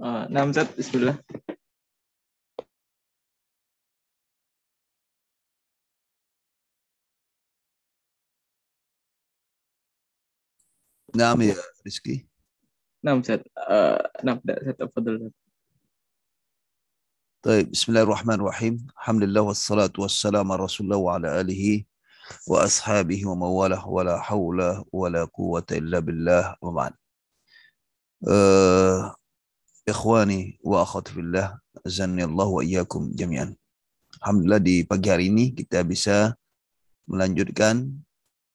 آه، نعم نامزد بسم الله نعم يا رزقي نعم سيد آه نبدأ نعم، سيد تفضل طيب بسم الله الرحمن الرحيم الحمد لله والصلاة والسلام على رسول الله وعلى آله وأصحابه ومن والاه ولا حول ولا قوة إلا بالله ومعنا Ikhwani wa akhwati fillah, azani wa iyyakum jami'an. Alhamdulillah di pagi hari ini kita bisa melanjutkan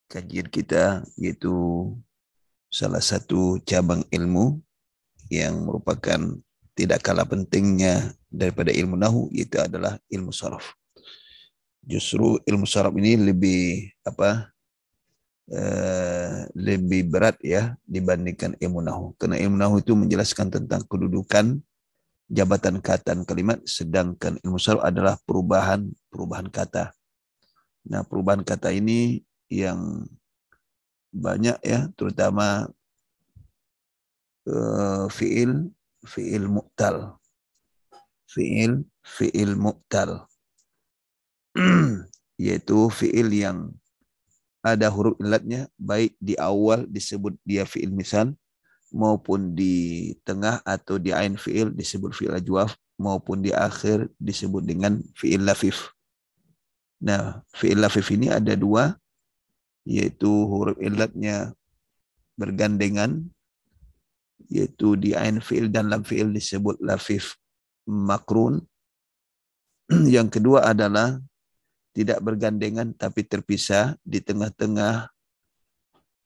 kajian kita yaitu salah satu cabang ilmu yang merupakan tidak kalah pentingnya daripada ilmu nahu yaitu adalah ilmu saraf. Justru ilmu saraf ini lebih apa Eh, lebih berat ya dibandingkan ilmu nahu. Karena ilmu nahu itu menjelaskan tentang kedudukan jabatan kata dan kalimat, sedangkan ilmu sarf adalah perubahan perubahan kata. Nah, perubahan kata ini yang banyak ya, terutama uh, fiil fiil mu'tal. Fiil fiil mu'tal. yaitu fiil yang ada huruf ilatnya baik di awal disebut dia fiil misal maupun di tengah atau di ain fiil disebut fiil ajwaf maupun di akhir disebut dengan fiil lafif. Nah, fiil lafif ini ada dua yaitu huruf ilatnya bergandengan yaitu di ain fiil dan lam fiil disebut lafif makrun. Yang kedua adalah tidak bergandengan tapi terpisah di tengah-tengah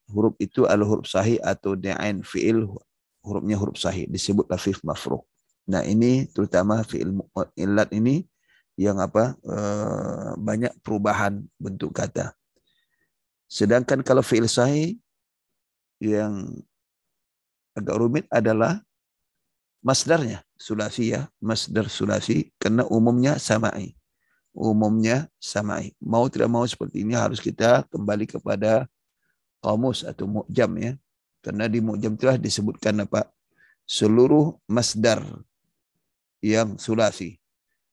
huruf itu al huruf sahih atau da'in fi'il hurufnya huruf sahih disebut lafif mafruq. Nah, ini terutama fi'il illat ini yang apa e, banyak perubahan bentuk kata. Sedangkan kalau fi'il sahih yang agak rumit adalah masdarnya sulasi ya, masdar sulasi karena umumnya sama'i umumnya samai. Mau tidak mau seperti ini harus kita kembali kepada kamus atau mu'jam ya. Karena di mu'jam telah disebutkan apa? Seluruh masdar yang sulasi.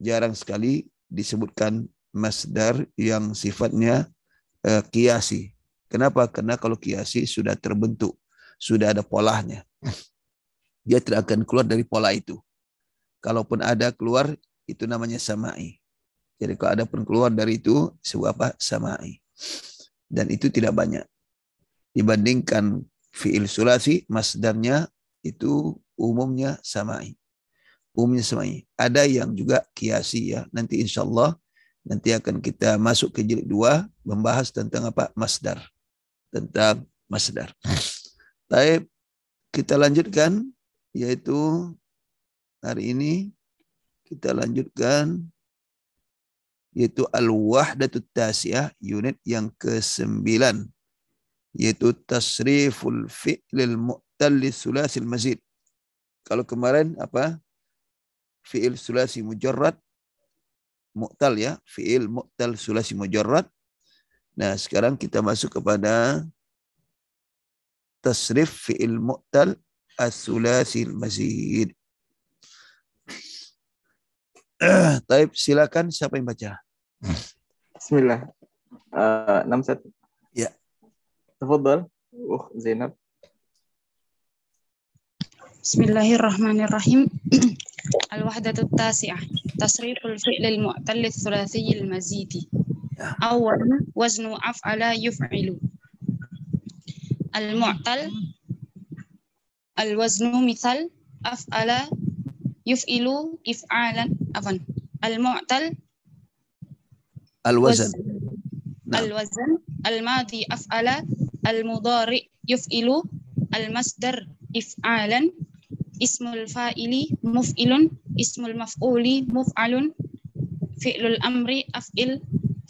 Jarang sekali disebutkan masdar yang sifatnya uh, kiasi. Kenapa? Karena kalau kiasi sudah terbentuk, sudah ada polanya. Dia tidak akan keluar dari pola itu. Kalaupun ada keluar, itu namanya samai. Jadi kalau ada pun keluar dari itu sebuah apa? Samai. Dan itu tidak banyak. Dibandingkan fi'il sulasi, masdarnya itu umumnya samai. Umumnya samai. Ada yang juga kiasi ya. Nanti insya Allah nanti akan kita masuk ke jilid dua membahas tentang apa? Masdar. Tentang masdar. Baik, kita lanjutkan yaitu hari ini kita lanjutkan yaitu al-wahdatut tasiah unit yang ke-9 yaitu tasriful fi'lil mu'tal sulasil mazid. Kalau kemarin apa? Fi'il sulasi mujarrad mu'tal ya, fi'il mu'tal sulasi mujarrad. Nah, sekarang kita masuk kepada tasrif fi'il mu'tal as-sulasi mazid. Taib, silakan siapa yang baca? بسم الله نمسة آه، نعم، يا تفضل أخ زينب بسم الله الرحمن الرحيم الوحدة التاسعة تصريف الفعل المعتل الثلاثي المزيدي أولا وزن أفعل يفعل المعتل الوزن مثل أفعل يفعل إفعالا عفوا المعتل الوزن الوزن الماضي أفعل المضارع يفعل المصدر إفعالا اسم الفاعل مفعل اسم المفعول مفعل فعل الأمر أفعل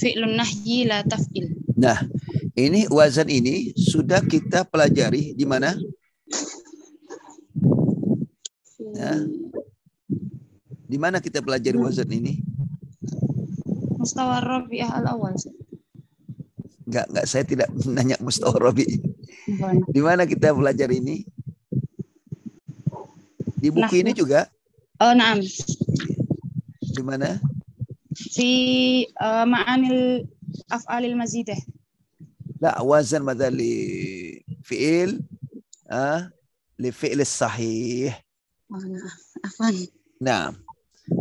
فعل النهي لا تفعل nah ini wazan ini sudah kita pelajari di mana ya. di mana kita pelajari wazan ini Mustawa Rabi'ah al-awal. Enggak, enggak. Saya tidak nanya Mustawa Robi. Di mana kita belajar ini? Di buku nah, ini juga? Oh, naam. Di mana? Di uh, eh, Ma'anil Af'alil Mazidah. لا وزن ماذا sahih. Oh, لفعل Afan. نعم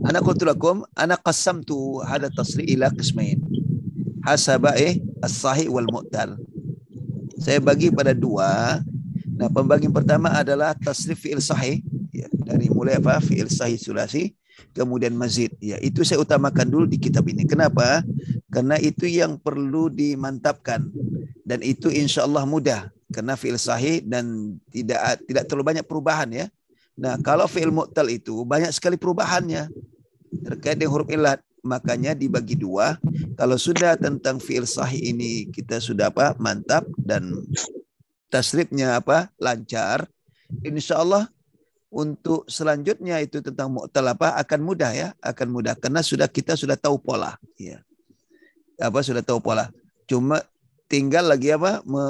Ana qultu lakum ana qassamtu hada tasri ila qismain. Hasaba eh as-sahih wal mu'tal. Saya bagi pada dua. Nah, pembagian pertama adalah tasrif fi'il sahih ya, dari mulai apa? Fi'il sahih sulasi kemudian mazid. Ya, itu saya utamakan dulu di kitab ini. Kenapa? Karena itu yang perlu dimantapkan dan itu insya Allah mudah karena fi'il sahih dan tidak tidak terlalu banyak perubahan ya Nah, kalau fi'il mu'tal itu banyak sekali perubahannya terkait dengan huruf ilat. Makanya dibagi dua. Kalau sudah tentang fi'il sahih ini kita sudah apa? Mantap dan tasrifnya apa? Lancar. Insya Allah untuk selanjutnya itu tentang mu'tal apa akan mudah ya, akan mudah karena sudah kita sudah tahu pola, ya. Apa sudah tahu pola. Cuma tinggal lagi apa me,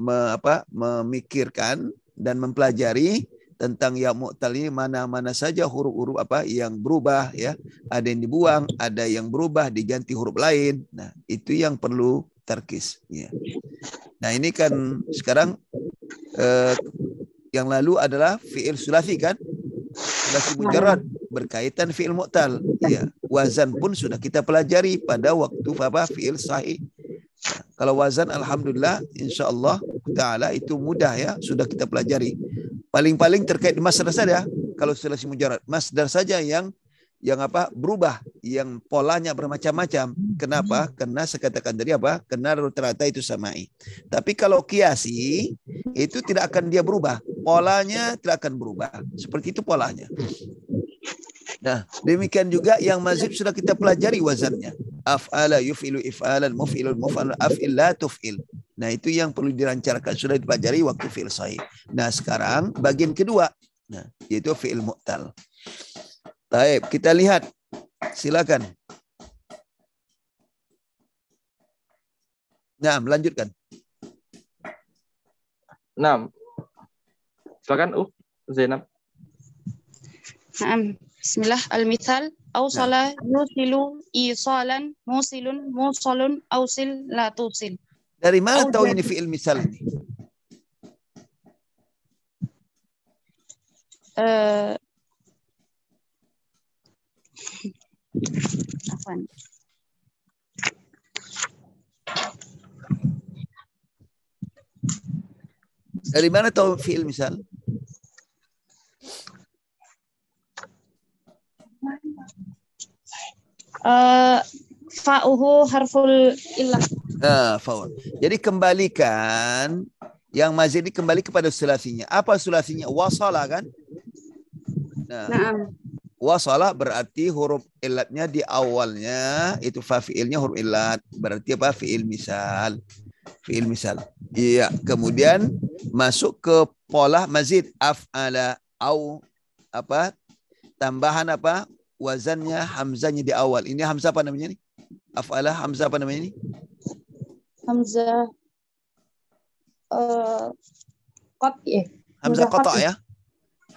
me, apa memikirkan dan mempelajari tentang ya mu'tali mana-mana saja huruf-huruf apa yang berubah ya. Ada yang dibuang, ada yang berubah diganti huruf lain. Nah, itu yang perlu terkis ya. Nah, ini kan sekarang eh, yang lalu adalah fi'il sulasi kan? Sulasi mujarad berkaitan fi'il mu'tal. Ya. Wazan pun sudah kita pelajari pada waktu apa fi'il sahih nah, kalau wazan alhamdulillah insyaallah taala itu mudah ya sudah kita pelajari Paling-paling terkait masdar saja kalau silasi mujarad. Masdar saja yang yang apa berubah, yang polanya bermacam-macam. Kenapa? Hmm. Karena saya katakan tadi apa? Karena rata-rata itu samai. Tapi kalau kiasi itu tidak akan dia berubah. Polanya tidak akan berubah. Seperti itu polanya. Nah, demikian juga yang mazhab sudah kita pelajari wazannya. Af'ala yuf'ilu if'alan muf'ilun mufalan, af'il la tuf'il. Nah itu yang perlu dilancarkan sudah dipelajari waktu fi'il sahih. Nah sekarang bagian kedua. Nah yaitu fi'il mu'tal. Taib, kita lihat. Silakan. Nah, lanjutkan. Nah, silakan uh Zainab. Bismillah al-mithal awsala nah. yusilu isalan musilun musalun awsil la tusil. داري ما تويني في المثال دي داري أه، ما تويني في المثال آه fa'uhu harful ilah. Nah, Jadi kembalikan yang mazid ini kembali kepada sulasinya. Apa sulasinya? Wasala kan? Nah. Naam. Wasalah berarti huruf ilatnya di awalnya itu fa'ilnya huruf ilat. Berarti apa? Fi'il misal. Fi'il misal. Iya, kemudian masuk ke pola mazid af'ala au apa? Tambahan apa? Wazannya hamzanya di awal. Ini hamzah apa namanya nih? Af'ala Hamzah apa namanya ini? Hamzah uh, Qat'i. Hamzah Qat'i ya.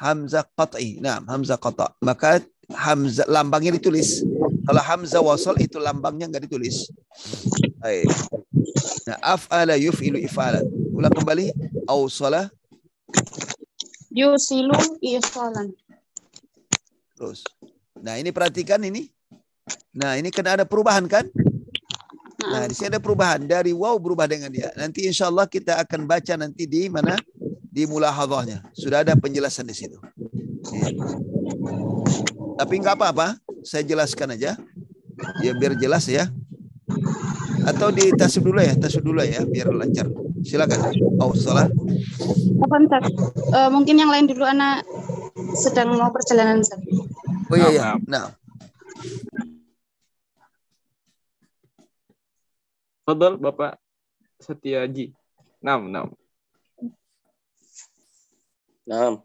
Hamzah Qat'i. Nah, Hamzah Qat'i. Maka Hamzah lambangnya ditulis. Kalau Hamzah wasol itu lambangnya nggak ditulis. Baik. Nah, af'ala yuf'ilu if'ala. Ulang kembali. Awsala. Yusilu isalan. Terus. Nah, ini perhatikan ini. Nah, ini kena ada perubahan kan? Nah, nah. di sini ada perubahan dari wow berubah dengan dia. Nanti insya Allah kita akan baca nanti di mana di mulahadhahnya. Sudah ada penjelasan di situ. Ya. Tapi nggak apa-apa, saya jelaskan aja. Ya biar jelas ya. Atau di tas dulu ya, tas dulu ya biar lancar. Silakan. Oh, salah. Apa uh, eh, mungkin yang lain dulu anak sedang mau perjalanan. Ustaz. Oh iya iya. Nah, nah. Fadal Bapak Setiaji. 6 6. 6.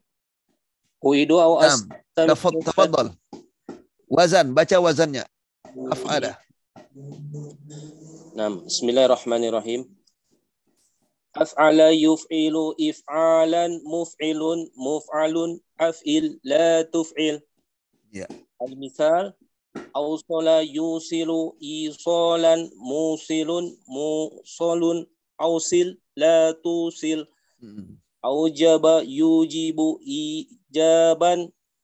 Uidu au as. Wazan, baca wazannya. Af'ala. 6. Bismillahirrahmanirrahim. Af'ala yuf'ilu if'alan muf'ilun muf'alun af'il la tuf'il. Ya. Al-misal Ausola yusilu isolan musilun musolun ausil la tusil. Hmm. Aujaba yujibu ijaban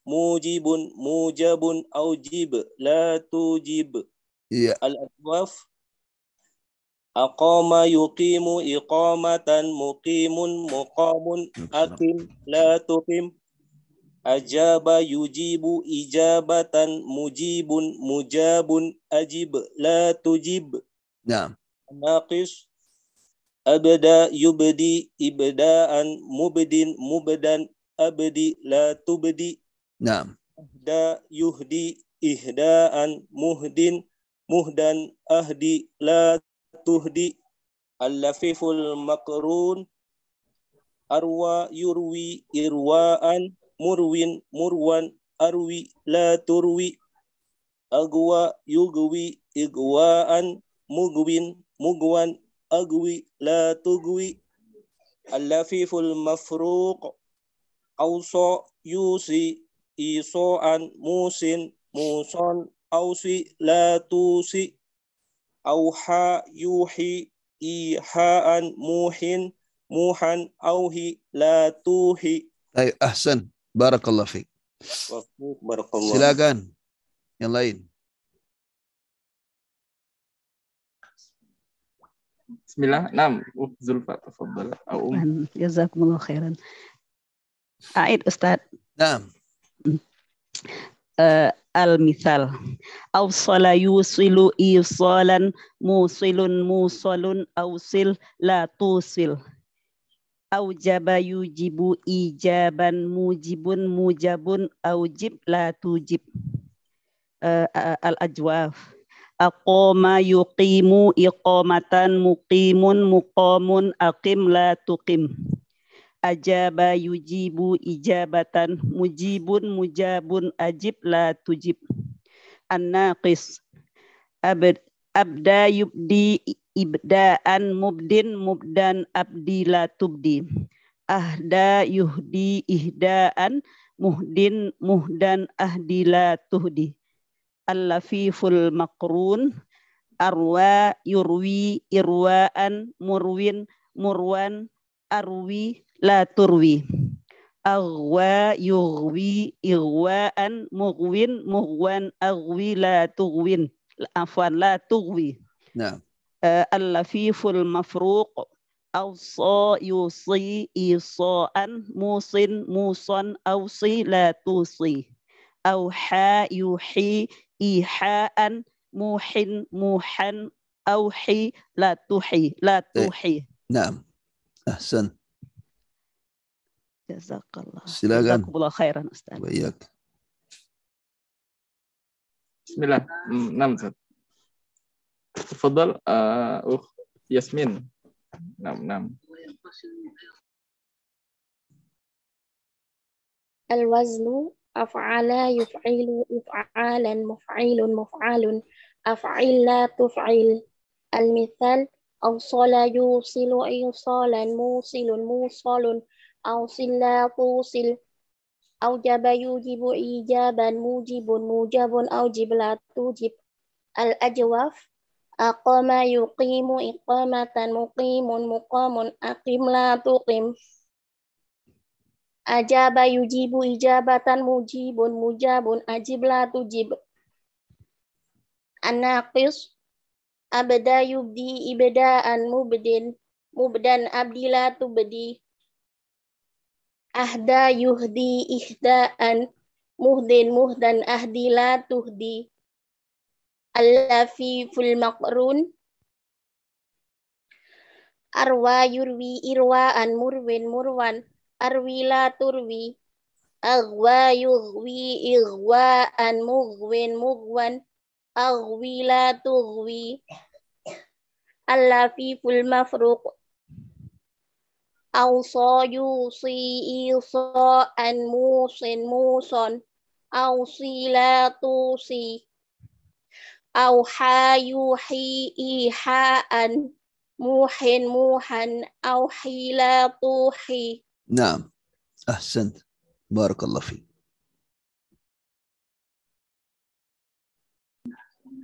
mujibun mujabun aujib la tujib. Iya. Al-aswaf Aqama yuqimu iqamatan muqimun muqamun aqim la tuqim Ajaba yujibu ijabatan mujibun mujabun ajib la tujib. Nah. Naqis abda yubdi ibdaan mubdin mubdan abdi la tubdi. Nah. Da yuhdi ihdaan muhdin muhdan ahdi la tuhdi. Al-lafiful makrun arwa yurwi irwaan Murwin, Murwan, Arwi, La Turwi, Agwa, Yugwi, Igwaan, Mugwin, Mugwan, Agwi, La Tugwi, al Mafruq, awso, Yusi, Isoan, Musin, Muson, awsi, La Tusi, awha, Yuhi, Ihaan, Muhin, Muhan, Auhi, La Tuhi. Ay, Ahsan. Barakallah fiq. Barakallah. Silakan yang lain. Bismillah. Nam, Zulfa, tafadhal. Au um. Jazakumullah khairan. Aid Ustaz. Naam. Uh, eh, al mithal Awsala yusilu isalan musilun musalun awsil la tusil aujaba yujibu ijaban mujibun mujabun aujib la tujib uh, al ajwaf aqoma yuqimu iqamatan muqimun muqamun aqim la tuqim ajaba yujibu ijabatan mujibun mujabun ajib la tujib an-naqis abda yubdi ibdaan mubdin mubdan abdila tubdi ahda yuhdi ihdaan muhdin muhdan ahdila tuhdi allafiful makrun arwa yurwi irwaan murwin murwan arwi la turwi aghwa yughwi ighwaan mughwin mughwan aghwi la tughwin afwan la tughwi nah آه، اللفيف المفروق أوصى يوصي إيصاء موص موصا أوصي لا توصي أوحى يوحي إيحاء موح موحا أوحي لا توحي لا إيه. توحي نعم أحسن جزاك الله Silakan. جزاك الله خيرا أستاذ وإياك بسم الله نمزد تفضل اخ ياسمين نعم نعم الوزن أفعل يفعل يفعالا مفعيل مفعال أفعل لا تفعل المثال أوصل يوصل إيصالا موصل موصل أوصل لا توصل أوجب يوجب إيجابا موجب موجب أوجب لا توجب الأجوف Aqama yuqimu iqamatan muqimun muqamun aqim la tuqim. Ajaba yujibu ijabatan mujibun mujabun ajib la tujib. Anaqis abda yubdi ibdaan mubdin mubdan abdila tubdi. Ahda yuhdi ihdaan muhdin muhdan ahdila tuhdi allafiful makrun, arwa yurwi irwa an murwin murwan arwila turwi arwa yughwi irwa an mughwin mughwan agwi la tughwi allafiful mafruq awsa yusi isa an musin muson awsi la tusi auha yuhi ihaan muhin muhan auhi la tuhi Naam. أحسنت بارك fi.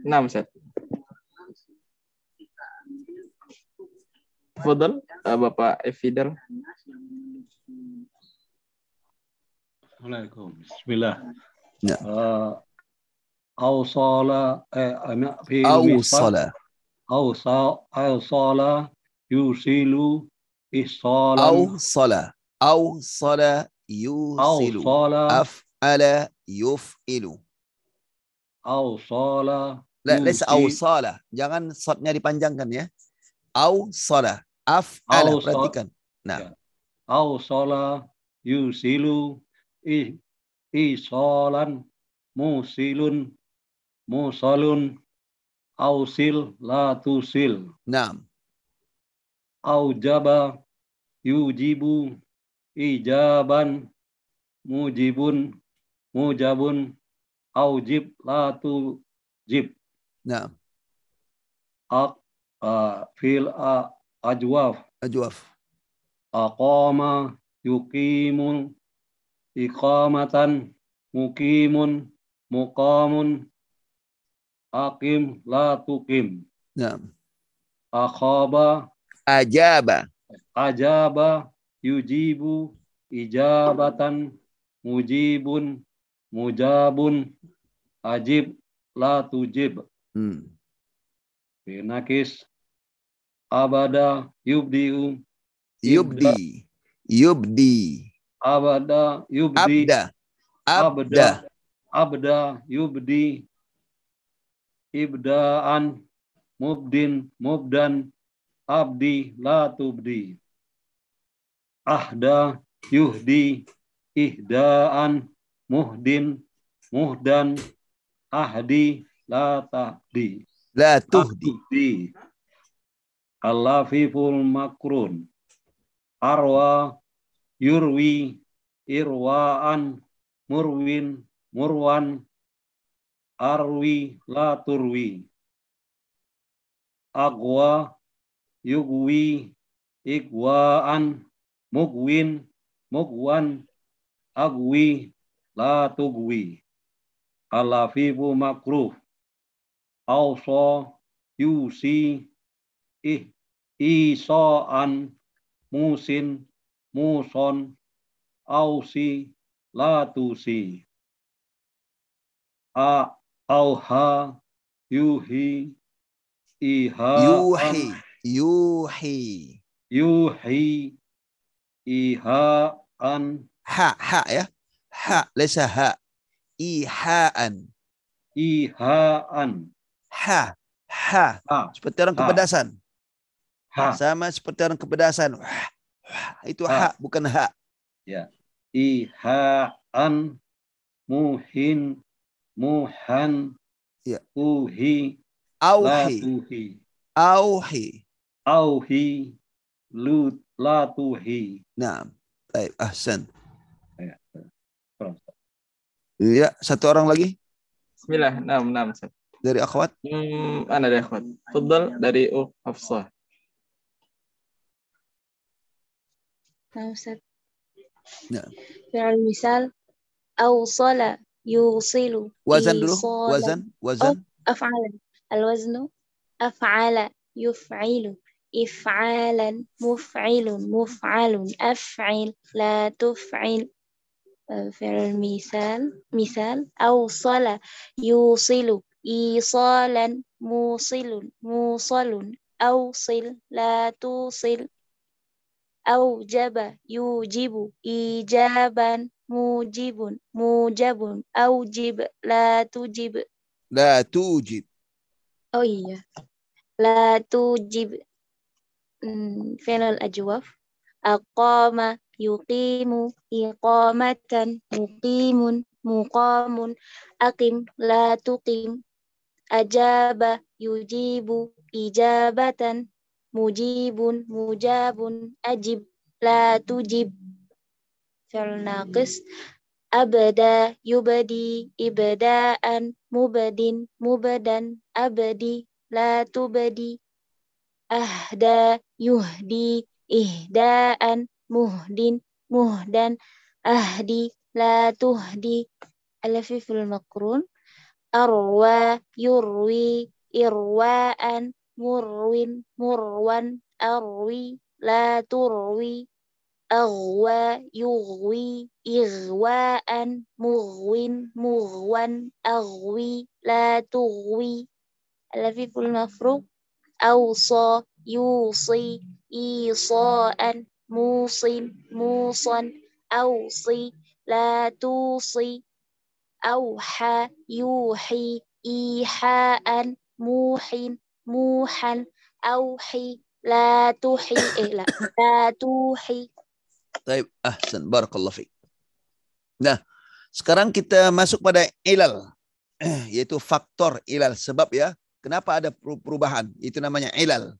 Naam, نعم Fadal, uh, Bapak Evidar. Assalamualaikum. Bismillah. Ya. Uh, أوصل في أوصل أوصل أوصل يوصل إيصالا أوصل أوصل يوصل أفعل يفعل أوصل لا ليس أوصل jangan sotnya dipanjangkan ya أوصل أفعل perhatikan nah أوصل يوصل إيصالا موصل musalun ausil la tusil. Naam. Aujaba yujibu ijaban mujibun mujabun aujib la tujib. Naam. Ak, fil a ajwaf. Ajwaf. Aqama yuqimun iqamatan muqimun muqamun Akim la tukim. Naam. Akhaba. Ajaba. Ajaba yujibu ijabatan mujibun mujabun ajib la tujib. Hmm. Binakis abada yubdiu yubdi yubdi abada yubdi abda abda, abda yubdi ibdaan mubdin mubdan abdi la tubdi ahda yuhdi ihdaan muhdin muhdan ahdi la tahdi la tuhdi makrun arwa yurwi irwaan murwin murwan arwi la turwi agwa yugwi igwaan mugwin mugwan agwi la tugwi alafibu makruh auso yusi ih isoan musin muson ausi latusi a auha yuhi iha yuhi yuhi yuhi iha an ha ha ya ha lesa ha ihaan ihaan ha ha, ha. seperti orang ha. kepedasan ha. sama seperti orang kepedasan ha. itu ha. ha bukan ha ya an muhin muhan ya. uhi auhi auhi auhi lut latuhi nah baik ahsan ya, ya. satu orang lagi Bismillah enam enam dari akhwat hmm, ana dari akhwat Fadl dari uh Hafsah Nah, Ustaz. Ya. misal awsala يوصل وزن له وزن وزن أفعل الوزن أفعل يفعل إفعالا مفعل مفعل أفعل لا تفعل في المثال مثال أوصل يوصل إيصالا موصل موصل أوصل لا توصل أوجب يوجب إيجابا mujibun mujabun aujib la tujib la tujib oh iya la tujib hmm, ajwaf aqama yuqimu iqamatan muqimun muqamun aqim la tuqim ajaba yujibu ijabatan mujibun mujabun ajib la tujib fi'l hmm. naqis abada yubadi ibdaan mubadin mubadan abadi la tubadi ahda yuhdi ihdaan muhdin muhdan ahdi la tuhdi fil makrun arwa yurwi irwaan murwin murwan arwi la turwi أغوى يغوي إغواء مغو مغوا أغوي لا تغوي الذي المفروض أوصى يوصي إيصاء موص موصا أوصي لا توصي أوحى يوحي إيحاء موحي موحا أوحي لا توحي إيه لا, لا توحي Taib, ahsan. Barakallahu fiik. Nah, sekarang kita masuk pada ilal. Yaitu faktor ilal. Sebab ya, kenapa ada perubahan. Itu namanya ilal.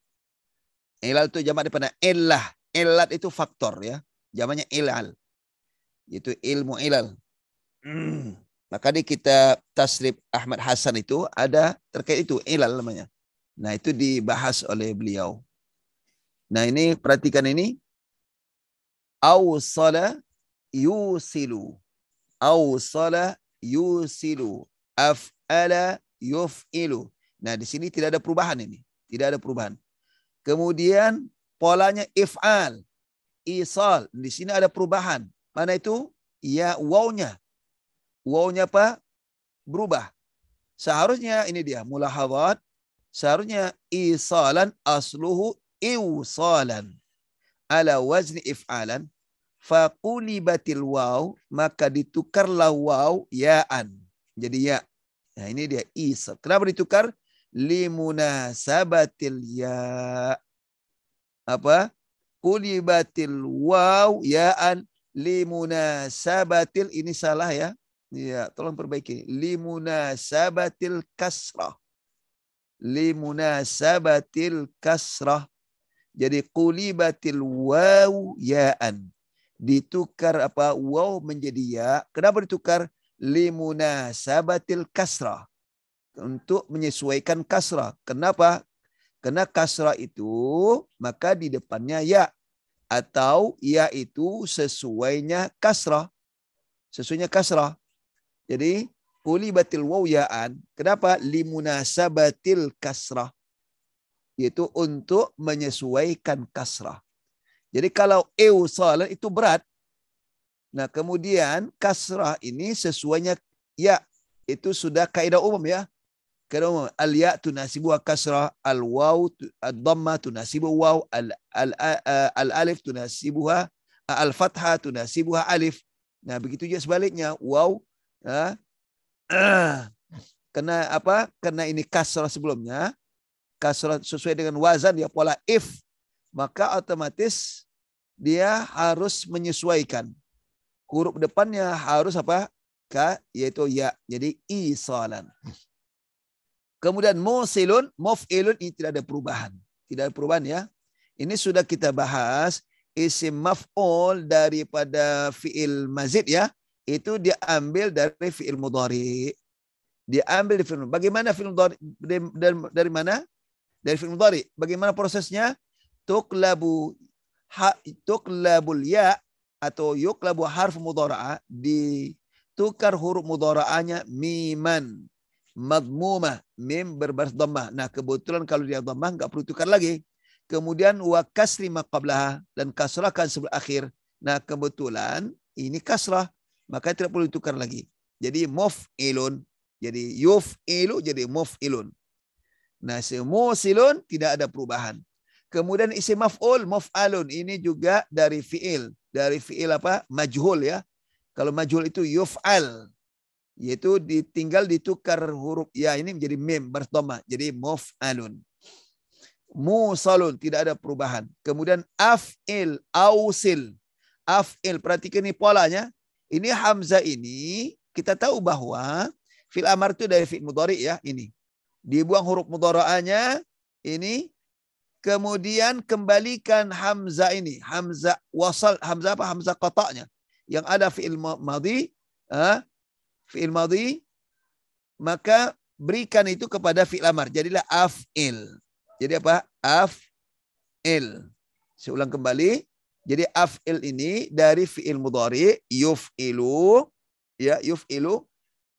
Ilal itu jamak daripada illah. Ilat itu faktor ya. Jamaknya ilal. Itu ilmu ilal. Hmm. Maka di kita Tasrif Ahmad Hasan itu ada terkait itu ilal namanya. Nah itu dibahas oleh beliau. Nah ini perhatikan ini awsala yusilu awsala yusilu af'ala yuf'ilu nah di sini tidak ada perubahan ini tidak ada perubahan kemudian polanya if'al isal di sini ada perubahan mana itu ya wawnya wawnya apa berubah seharusnya ini dia mulahadhat seharusnya isalan asluhu iwsalan ala wazni if'alan Fakuli batil waw, maka ditukarlah waw yaan. Jadi ya. Nah ini dia isab. Kenapa ditukar? limuna sabatil ya. Apa? Kulibatil waw yaan limuna sabatil Ini salah ya. Ya, tolong perbaiki. limuna sabatil kasrah. sabatil kasrah. Jadi kulibatil waw yaan ditukar apa wow menjadi ya. Kenapa ditukar? limuna sabatil kasrah. Untuk menyesuaikan kasrah. Kenapa? Karena kasrah itu maka di depannya ya atau ya itu sesuainya kasrah. Sesuainya kasrah. Jadi ulibatil ya'an. Kenapa? limuna sabatil kasrah. Yaitu untuk menyesuaikan kasrah. Jadi kalau eusalan itu berat. Nah kemudian kasrah ini sesuanya ya. Itu sudah kaidah umum ya. Kaidah umum. Al ya tunasibu kasrah. Al waw ad dhamma tunasibu waw. Al, al, al alif tunasibuha. Al fathah tunasibuha alif. Nah begitu juga sebaliknya. Waw. nah apa? Karena ini kasrah sebelumnya, kasrah sesuai dengan wazan ya pola if, maka otomatis dia harus menyesuaikan. Huruf depannya harus apa? k yaitu ya. Jadi isalan. Kemudian musilun, muf'ilun ini tidak ada perubahan. Tidak ada perubahan ya. Ini sudah kita bahas isim maf'ul daripada fi'il mazid ya. Itu diambil dari fi'il mudhari. Diambil dari fi'il Bagaimana fi'il mudhari? Dari, dari, dari mana? Dari fi'il mudhari. Bagaimana prosesnya? Tuklabu ha, yuklabul ya atau yuklabu harf mudhara'a ditukar huruf mudhara'anya miman madmumah mim berbaris dhammah. Nah, kebetulan kalau dia dhammah enggak perlu tukar lagi. Kemudian wa kasri maqablaha dan kasrahkan sebelum akhir. Nah, kebetulan ini kasrah maka tidak perlu tukar lagi. Jadi muf'ilun jadi yuf'ilu jadi muf'ilun. Nah, semua silun tidak ada perubahan. Kemudian isi maf'ul, maf'alun. Ini juga dari fi'il. Dari fi'il apa? Majhul ya. Kalau majhul itu yuf'al. Yaitu ditinggal ditukar huruf. Ya ini menjadi mim, bertoma. Jadi maf'alun. Musalun, tidak ada perubahan. Kemudian af'il, ausil. Af'il, perhatikan ini polanya. Ini Hamzah ini, kita tahu bahwa fil amar itu dari fi'il mudari ya, ini. Dibuang huruf mudhara'anya, ini Kemudian kembalikan hamzah ini. Hamzah wasal, hamzah apa? Hamzah kotaknya. Yang ada fi'il madhi. Uh, Fi'il madhi. Maka berikan itu kepada fi'il amar. Jadilah af'il. Jadi apa? Af'il. Saya ulang kembali. Jadi af'il ini dari fi'il mudhari yuf'ilu ya yuf'ilu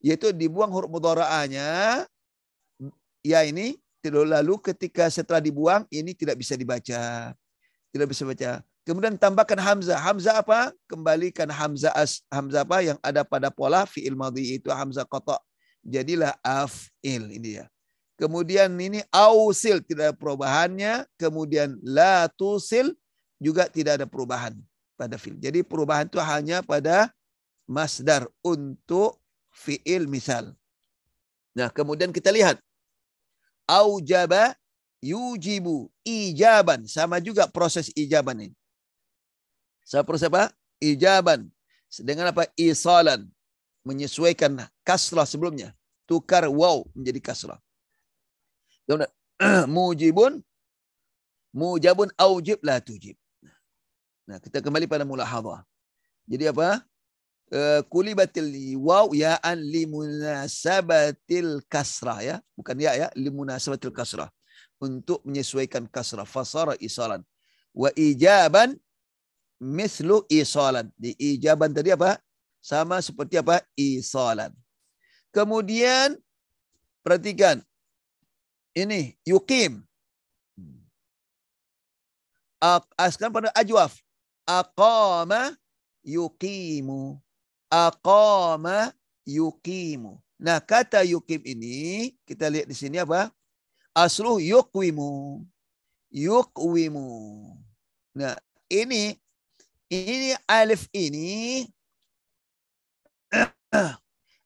yaitu dibuang huruf mudhara'anya ya ini Lalu ketika setelah dibuang ini tidak bisa dibaca. Tidak bisa baca. Kemudian tambahkan hamzah. Hamzah apa? Kembalikan hamzah as, hamzah apa yang ada pada pola fiil madhi itu hamzah kotok. Jadilah afil ini ya. Kemudian ini ausil tidak ada perubahannya. Kemudian la tusil juga tidak ada perubahan pada fiil. Jadi perubahan itu hanya pada masdar untuk fiil misal. Nah, kemudian kita lihat aujaba yujibu ijaban sama juga proses ijaban ini. Sama proses apa? Ijaban dengan apa? Isalan menyesuaikan kasrah sebelumnya. Tukar waw menjadi kasrah. Mujibun mujabun aujib la tujib. Nah, kita kembali pada mulahadhah. Jadi apa? Eh, kulibatil waw ya an limunasabatil kasrah ya. Bukan ya ya, limunasabatil kasrah. Untuk menyesuaikan kasrah. Fasara isalan. Wa ijaban mislu isalan. Di ijaban tadi apa? Sama seperti apa? Isalan. Kemudian perhatikan. Ini yukim. askan pada ajwaf. Aqama yuqimu Aqama yukimu. Nah, kata yukim ini kita lihat di sini apa? Aslu yukwimu. Yukwimu. Nah, ini ini alif ini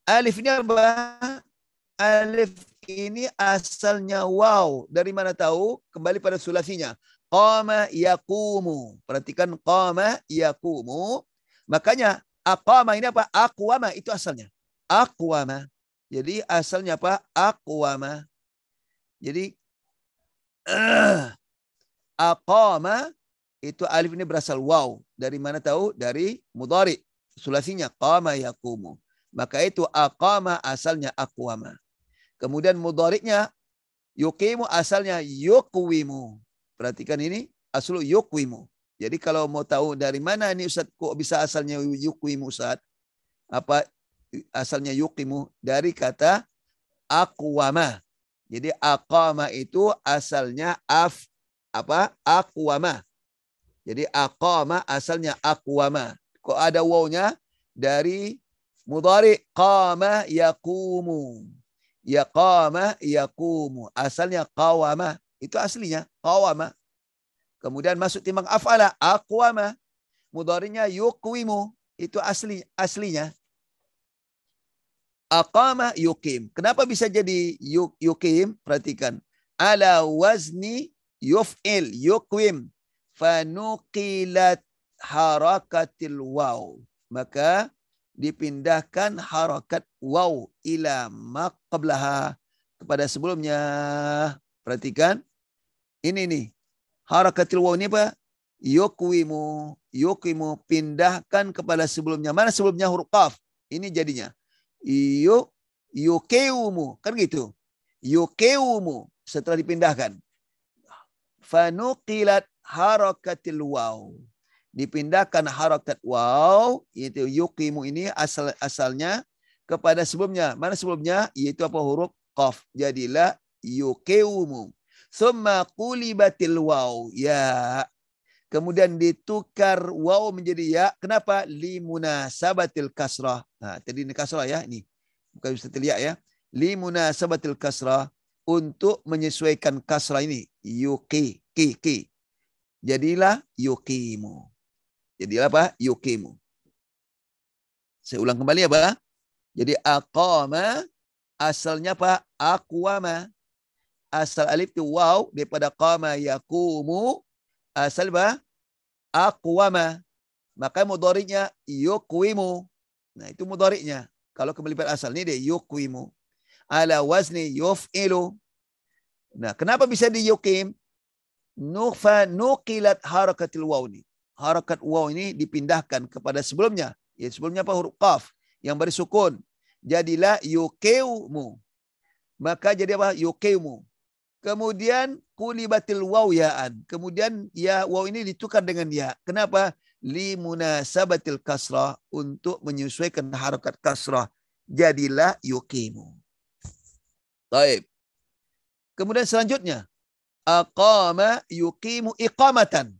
alif ini apa? Alif ini asalnya waw. Dari mana tahu? Kembali pada sulasinya. Qama yakumu. Perhatikan qama yakumu. Makanya Aqama ini apa? Aqwama itu asalnya. Aqwama. Jadi asalnya apa? Aqwama. Jadi uh, aqama itu alif ini berasal waw. Dari mana tahu? Dari mudhari. Sulasinya qama yakumu. Maka itu aqama asalnya aqwama. Kemudian mudhariknya yukimu asalnya yukwimu. Perhatikan ini aslu yukwimu. Jadi kalau mau tahu dari mana ini Ustaz kok bisa asalnya yukimu Ustaz? Apa asalnya yukimu? Dari kata akwama. Jadi akama itu asalnya af apa? Akwama. Jadi akama asalnya akwama. Kok ada wawnya? Dari mudhari qama yakumu. Ya, qama yakumu. Asalnya qawama. Itu aslinya qawama. Kemudian masuk timbang af'ala. Aqwama. Mudarinya yuqwimu. Itu asli aslinya. Aqama yuqim. Kenapa bisa jadi yuk, yuqim? Perhatikan. Ala wazni yuf'il yuqwim. Fanuqilat harakatil waw. Maka dipindahkan harakat waw ila maqablaha kepada sebelumnya. Perhatikan. Ini nih. Harakatil waw ini apa? Yukwimu. Yukwimu. Pindahkan kepada sebelumnya. Mana sebelumnya huruf qaf? Ini jadinya. Yuk. Yukewumu. Kan gitu. Yukewumu. Setelah dipindahkan. Fanuqilat harakatil waw. Dipindahkan harakat waw. Itu yukimu ini asal asalnya kepada sebelumnya. Mana sebelumnya? Yaitu apa huruf qaf. Jadilah yukewumu. Summa qulibatil waw. Ya. Kemudian ditukar waw menjadi ya. Kenapa? sabatil kasrah. Nah, tadi ini kasrah ya. Ini. Bukan bisa terlihat ya. sabatil kasrah. Untuk menyesuaikan kasrah ini. Yuki. Ki. Ki. Jadilah yukimu. Jadilah apa? Yukimu. Saya ulang kembali apa? Ya, Jadi akoma asalnya apa? Akuama asal alif tu waw daripada qama yakumu asal ba aqwama maka mudhari'nya yuqwimu nah itu mudhari'nya kalau kembali pada asal ni dia yuqwimu ala wazni yuf'ilu nah kenapa bisa di yuqim nufa nuqilat harakatil waw ni harakat waw ini dipindahkan kepada sebelumnya ya sebelumnya apa huruf qaf yang sukun jadilah yuqimu maka jadi apa yuqimu Kemudian kulibatil waw ya'an. Kemudian ya waw ini ditukar dengan ya. Kenapa? Li munasabatil kasrah untuk menyesuaikan harokat kasrah. Jadilah yukimu. Baik. Kemudian selanjutnya. Aqama yukimu iqamatan.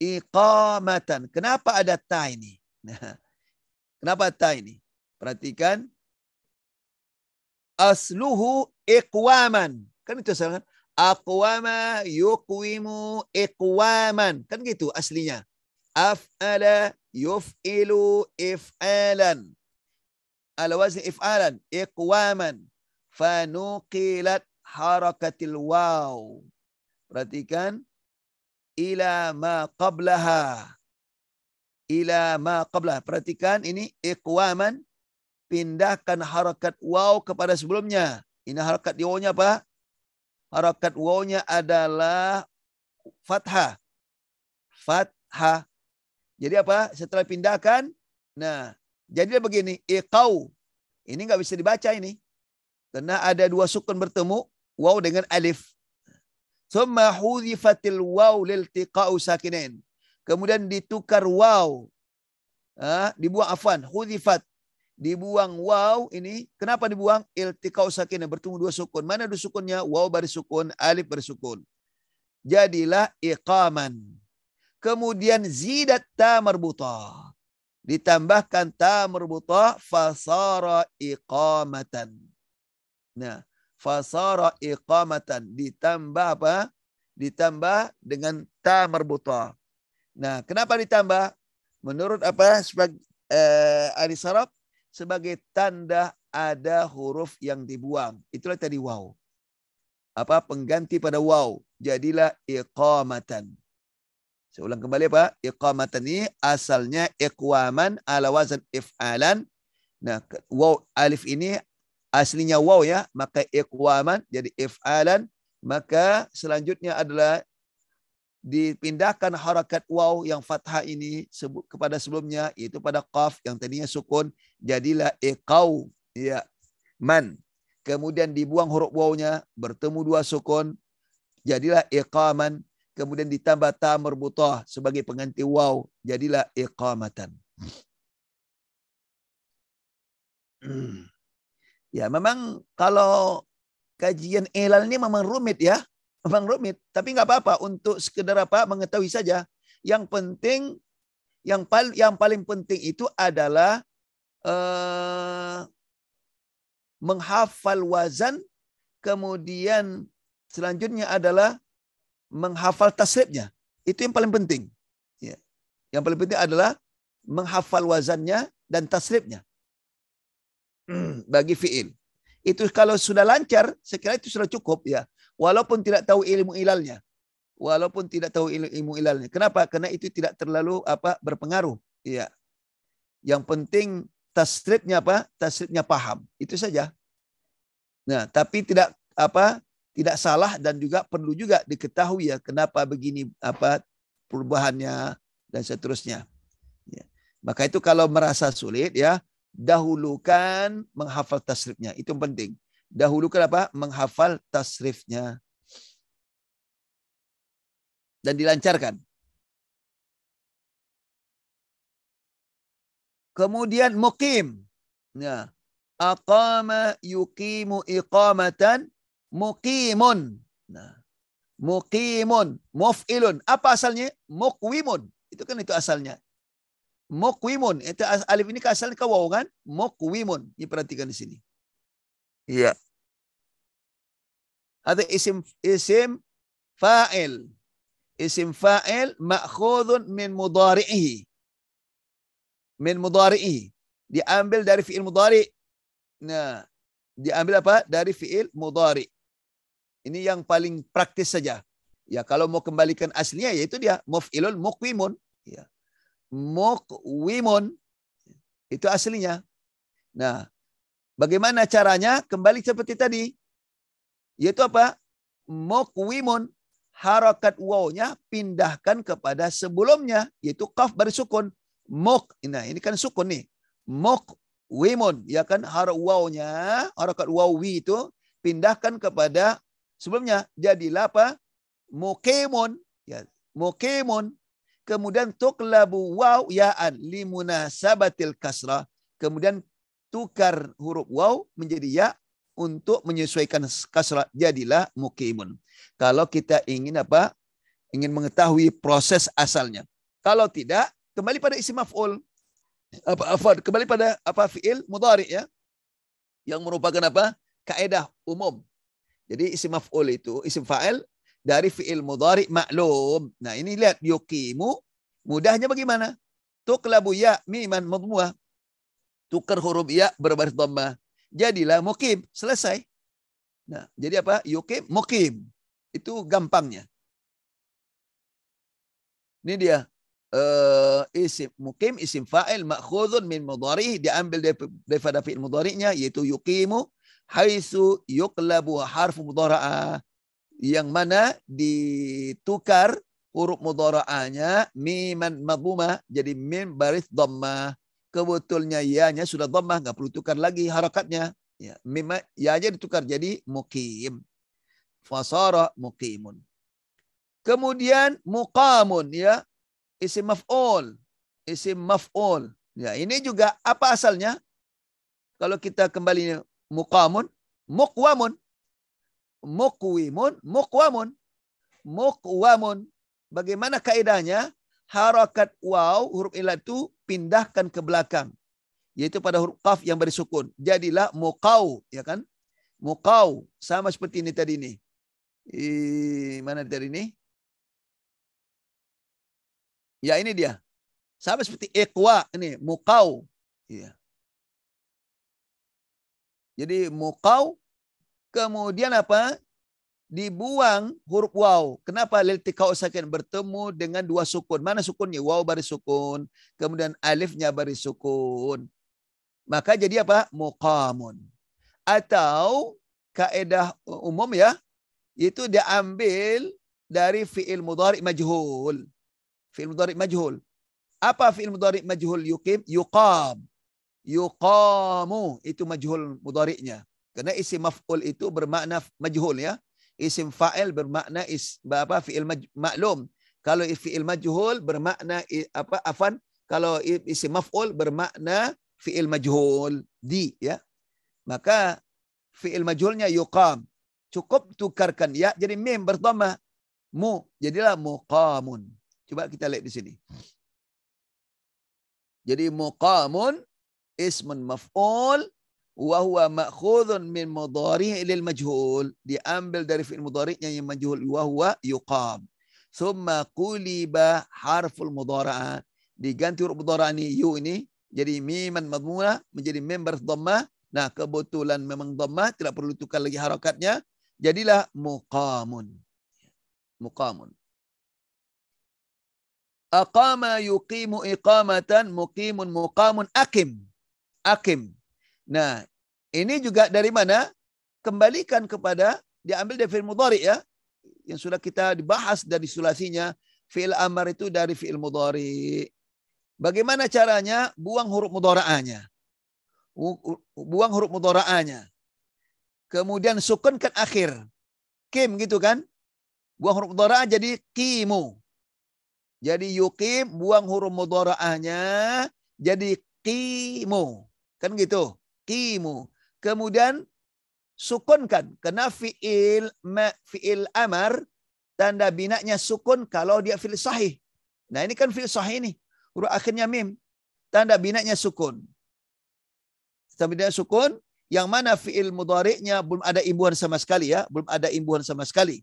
Iqamatan. Kenapa ada ta ini? Nah, kenapa ta ini? Perhatikan. Asluhu iqwaman Kan itu salah kan? Aqwama yuqwimu iqwaman. Kan gitu aslinya. Af'ala yuf'ilu if'alan. Ala wazni if'alan. Iqwaman. Fanuqilat harakatil waw. Perhatikan. Ila ma qablaha. Ila ma qablaha. Perhatikan ini iqwaman. Pindahkan harakat waw kepada sebelumnya. Ini harakat di wawnya apa? harokat wawnya adalah fathah. Fathah. Jadi apa? Setelah pindahkan, nah, jadi begini, kau Ini nggak bisa dibaca ini. Karena ada dua sukun bertemu, waw dengan alif. Thumma hudhifatil waw liltiqa'u sakinin. Kemudian ditukar waw. Ha, ah, dibuang afan, hudhifat dibuang waw ini kenapa dibuang iltiqau sakinah bertemu dua sukun mana dua sukunnya waw sukun alif sukun jadilah iqaman kemudian zidat ta marbutah ditambahkan ta marbutah fasara iqamatan nah fasara iqamatan ditambah apa ditambah dengan ta marbutah nah kenapa ditambah menurut apa sebagai eh, arisarab sebagai tanda ada huruf yang dibuang. Itulah tadi waw. Apa pengganti pada waw? Jadilah iqamatan. Saya ulang kembali Pak. Iqamatan ini asalnya iqwaman ala wazan if'alan. Nah, waw alif ini aslinya waw ya, maka iqwaman jadi if'alan, maka selanjutnya adalah dipindahkan harakat waw yang fathah ini kepada sebelumnya yaitu pada qaf yang tadinya sukun jadilah kau, ya man kemudian dibuang huruf wawnya bertemu dua sukun jadilah iqaman kemudian ditambah ta merbutah sebagai pengganti waw jadilah iqamatan hmm. ya memang kalau kajian ilal ini memang rumit ya Bang Romit. Tapi nggak apa-apa untuk sekedar apa mengetahui saja. Yang penting yang paling yang paling penting itu adalah eh, menghafal wazan kemudian selanjutnya adalah menghafal tasrifnya. Itu yang paling penting. Ya. Yang paling penting adalah menghafal wazannya dan tasrifnya. bagi fiil. Itu kalau sudah lancar, sekira itu sudah cukup ya. Walaupun tidak tahu ilmu ilalnya. Walaupun tidak tahu ilmu ilalnya. Kenapa? Karena itu tidak terlalu apa berpengaruh. Iya. Yang penting tasrifnya apa? Tasrifnya paham. Itu saja. Nah, tapi tidak apa? Tidak salah dan juga perlu juga diketahui ya kenapa begini apa perubahannya dan seterusnya. Ya. Maka itu kalau merasa sulit ya dahulukan menghafal tasrifnya. Itu yang penting. Dahulukan apa? Menghafal tasrifnya. Dan dilancarkan. Kemudian mukim. Ya. Nah, aqama yukimu iqamatan mukimun, Nah, mukimun, muf'ilun. Apa asalnya? Mukwimun. Itu kan itu asalnya. Mokwimun. Itu alif ini kasal ke waw kan? Mokwimun. Ini perhatikan di sini. Iya. Ada isim isim fa'il. Isim fa'il ma'khudun min mudari'ihi. Min mudari'ihi. Diambil dari fi'il mudari. Nah, diambil apa? Dari fi'il mudari. Ini yang paling praktis saja. Ya, kalau mau kembalikan aslinya yaitu dia muf'ilun muqwimun. Ya. Mokwimon Itu aslinya. Nah, bagaimana caranya? Kembali seperti tadi. Yaitu apa? Mokwimon harokat wawnya pindahkan kepada sebelumnya. Yaitu kaf bersukun. Muk. Nah, ini kan sukun nih. Mokwimon Ya kan? harokat wawnya. Harokat wawi itu pindahkan kepada sebelumnya. Jadilah apa? Mokemon Ya, Mokemon. Kemudian tuklabu waw ya'an limunasabatil kasrah. Kemudian tukar huruf waw menjadi ya untuk menyesuaikan kasrah jadilah mukimun. Kalau kita ingin apa? Ingin mengetahui proses asalnya. Kalau tidak, kembali pada isi maf'ul. Apa, apa, kembali pada apa fi'il mudhari ya. Yang merupakan apa? Kaedah umum. Jadi isi maf'ul itu, isim fa'il dari fi'il mudhari maklum. Nah, ini lihat yukimu mudahnya bagaimana? Tuklabu ya miman mudmuah. Tukar huruf ya berbaris dhamma. Jadilah mukim, selesai. Nah, jadi apa? Yukim mukim. Itu gampangnya. Ini dia uh, isim mukim isim fa'il ma'khudun min mudhari diambil daripada fi'il mudhari'nya yaitu yukimu. Haisu yuklabu harfu mudara'ah yang mana ditukar huruf mudhara'ahnya miman madhuma jadi mim baris domah Kebetulnya ya-nya sudah domah nggak perlu tukar lagi harakatnya. Ya, mim ya aja ditukar jadi mukim. Fasara mukimun. Kemudian muqamun ya, isim maf'ul. Isim maf'ul. Ya, ini juga apa asalnya? Kalau kita kembali muqamun, muqwamun mukwimun, mukwamun. Mukwamun. Bagaimana kaedahnya? Harakat waw huruf ilah itu pindahkan ke belakang. Yaitu pada huruf kaf yang berisukun. Jadilah muqaw ya kan? muqaw Sama seperti ini tadi ini. e, mana tadi ini? Ya ini dia. Sama seperti ikwa ini, muqaw Iya. Jadi muqaw Kemudian apa? Dibuang huruf waw. Kenapa? Liltikau sakin bertemu dengan dua sukun. Mana sukunnya? Waw baris sukun. Kemudian alifnya baris sukun. Maka jadi apa? Muqamun. Atau kaedah umum ya. Itu diambil dari fi'il mudhari majhul. Fi'il mudhari majhul. Apa fi'il mudhari majhul Yukim, Yuqam. Yuqamu. Itu majhul mudhari'nya. Karena isim maf'ul itu bermakna majhul ya. Isim fa'il bermakna is, apa fi'il maklum. Kalau fi'il majhul bermakna apa afan kalau isim maf'ul bermakna fi'il majhul di ya. Maka fi'il majhulnya yuqam. Cukup tukarkan ya jadi mim bertama mu jadilah muqamun. Coba kita lihat di sini. Jadi muqamun ismun maf'ul wa huwa ma'khudhun min mudhari' lil majhul diambil dari fi'il mudhari'nya yang majhul wa huwa yuqam summa quliba harful mudhara'a diganti huruf mudhara'a ini yu ini jadi miman madmuna menjadi mim dhamma nah kebetulan memang dhamma tidak perlu tukar lagi harakatnya jadilah muqamun muqamun aqama yuqimu iqamatan muqimun muqamun akim akim Nah, ini juga dari mana? Kembalikan kepada diambil dari fi'il mudhari ya. Yang sudah kita dibahas dari sulasinya, fi'il amar itu dari fi'il mudhari. Bagaimana caranya? Buang huruf mudhara'anya. Buang huruf mudhara'anya. Kemudian sukun akhir. Kim gitu kan? Buang huruf mudhara'ah jadi kimu. Jadi yukim buang huruf mudhara'ahnya jadi kimu. Kan gitu tuqimu. Kemudian sukunkan. Karena fi'il fi'il amar tanda binaknya sukun kalau dia fi'il sahih. Nah ini kan fi'il sahih ini. Huruf akhirnya mim. Tanda binaknya sukun. Tanda binaknya sukun. Yang mana fi'il mudari'nya belum ada imbuhan sama sekali ya. Belum ada imbuhan sama sekali.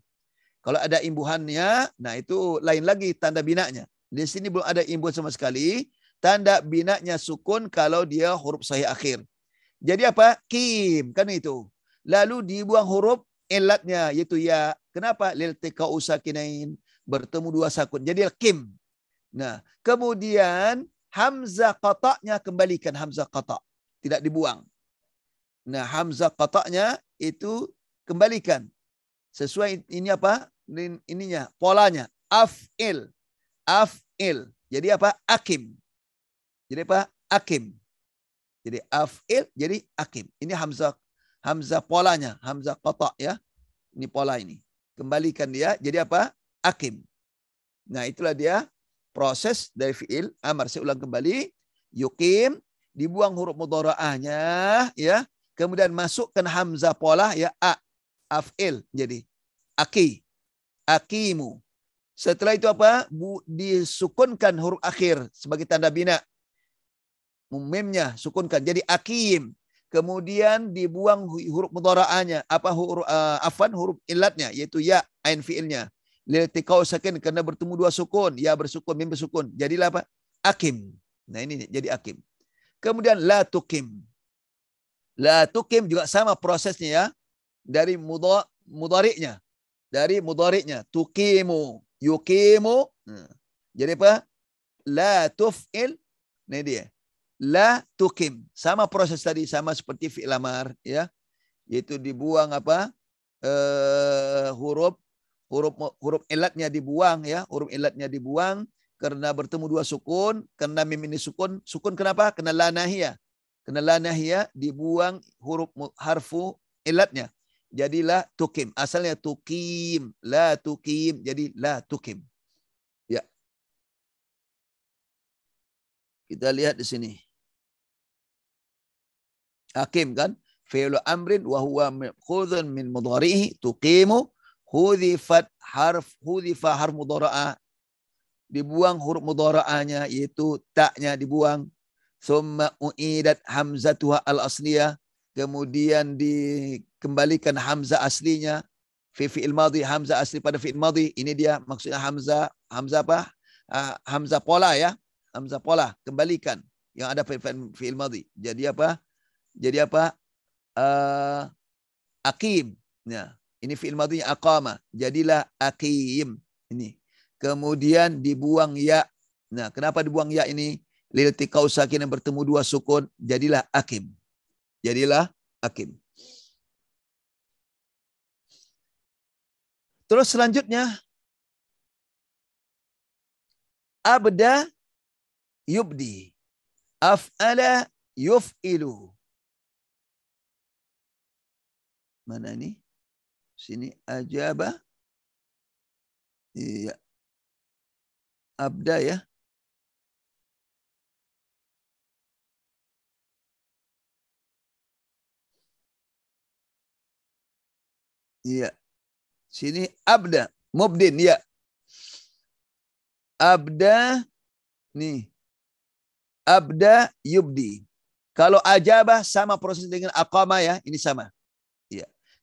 Kalau ada imbuhannya, nah itu lain lagi tanda binaknya Di sini belum ada imbuhan sama sekali. Tanda binaknya sukun kalau dia huruf sahih akhir. Jadi apa? Kim. Kan itu. Lalu dibuang huruf elatnya yaitu ya. Kenapa? Lil teka usakinain. Bertemu dua sakun. Jadi kim. Nah, kemudian hamzah kotaknya kembalikan hamzah kotak. Tidak dibuang. Nah, hamzah kotaknya itu kembalikan. Sesuai ini apa? ininya, polanya. Af'il. Af'il. Jadi apa? Akim. Jadi apa? Akim. Jadi af'il jadi akim. Ini hamzah hamzah polanya, hamzah kotak ya. Ini pola ini. Kembalikan dia jadi apa? Akim. Nah, itulah dia proses dari fi'il amar. Saya ulang kembali. Yukim dibuang huruf mudhara'ahnya ya. Kemudian masukkan hamzah pola ya a af'il jadi aki akimu. Setelah itu apa? Bu, disukunkan huruf akhir sebagai tanda bina memnya sukunkan jadi akim. Kemudian dibuang huruf mutaraanya apa huruf uh, eh, afan huruf ilatnya yaitu ya ain fiilnya. tikau sakin karena bertemu dua sukun, ya bersukun, mim bersukun. Jadilah apa? Akim. Nah ini jadi akim. Kemudian la tukim. La tukim juga sama prosesnya ya. Dari muda, mudhari'nya. Dari mudhari'nya. Tukimu. Yukimu. Nah, jadi apa? La tuf'il. Nah, ini dia la tukim. Sama proses tadi sama seperti fi'il amar ya. Yaitu dibuang apa? Uh, huruf huruf huruf elatnya dibuang ya, huruf elatnya dibuang karena bertemu dua sukun, karena mim ini sukun, sukun kenapa? Karena la nahiyah. Karena la nahiyah dibuang huruf harfu ilatnya. Jadilah tukim. Asalnya tukim, la tukim, jadi la tukim. Ya. Kita lihat di sini hakim kan fi'lu amrin wa huwa khudhun min mudharihi tuqimu hudhifat harf hudhifa harf mudhara'a dibuang huruf mudhara'anya yaitu taknya dibuang summa uidat hamzatuha al asliyah kemudian dikembalikan hamzah aslinya fi fi'il madhi hamzah asli pada fi'il madhi ini dia maksudnya hamzah hamzah apa uh, hamzah pola ya hamzah pola kembalikan yang ada fi'il madhi jadi apa jadi apa? Uh, eh, akim. Ya. ini fi'il madunya akama. Jadilah akim. Ini. Kemudian dibuang ya. Nah, kenapa dibuang ya ini? Lil tikau sakin yang bertemu dua sukun. Jadilah akim. Jadilah akim. Terus selanjutnya. Abda yubdi. Af'ala yuf'ilu. Mana ini? Sini ajaba. Iya. Abda ya. Iya. Sini abda. Mubdin, ya. Abda. Nih. Abda yubdi. Kalau ajabah sama proses dengan akoma ya. Ini sama.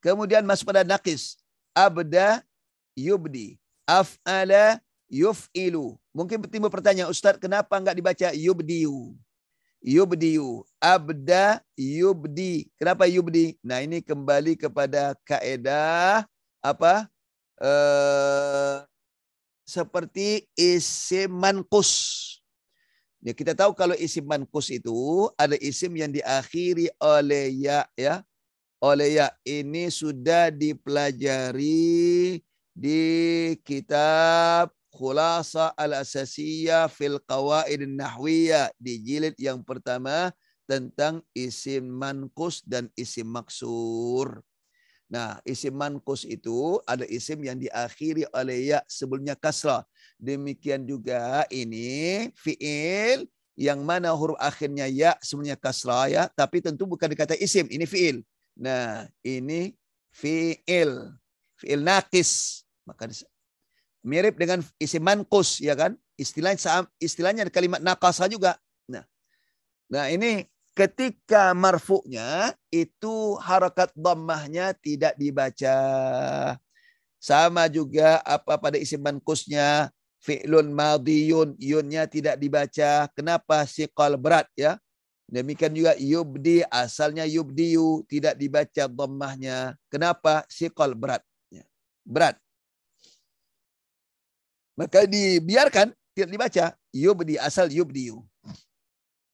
Kemudian masuk pada nakis. Abda yubdi. Af'ala yuf'ilu. Mungkin timbul pertanyaan, Ustaz kenapa enggak dibaca yubdiu? Yubdiu. Abda yubdi. Kenapa yubdi? Nah ini kembali kepada kaedah apa? Eh, seperti isim mankus. Ya, kita tahu kalau isim mankus itu ada isim yang diakhiri oleh ya ya oleh ya, ini sudah dipelajari di kitab Khulasa al-Asasiyah fil Qawaid Nahwiyah di jilid yang pertama tentang isim mankus dan isim maksur. Nah, isim mankus itu ada isim yang diakhiri oleh ya sebelumnya kasrah. Demikian juga ini fiil yang mana huruf akhirnya ya sebelumnya kasrah ya, tapi tentu bukan dikata isim, ini fiil. Nah, ini fi'il. Fi'il nakis. Maka mirip dengan isi mankus, ya kan? Istilahnya istilahnya kalimat nakasa juga. Nah, nah ini ketika marfuknya itu harakat dhammahnya tidak dibaca. Sama juga apa pada isim mankusnya fi'lun madiyun yunnya tidak dibaca. Kenapa siqal berat ya? Demikian juga yubdi asalnya yubdiu tidak dibaca dhammahnya. Kenapa? Sikol berat. Ya. Berat. Maka dibiarkan tidak dibaca yubdi asal yubdiu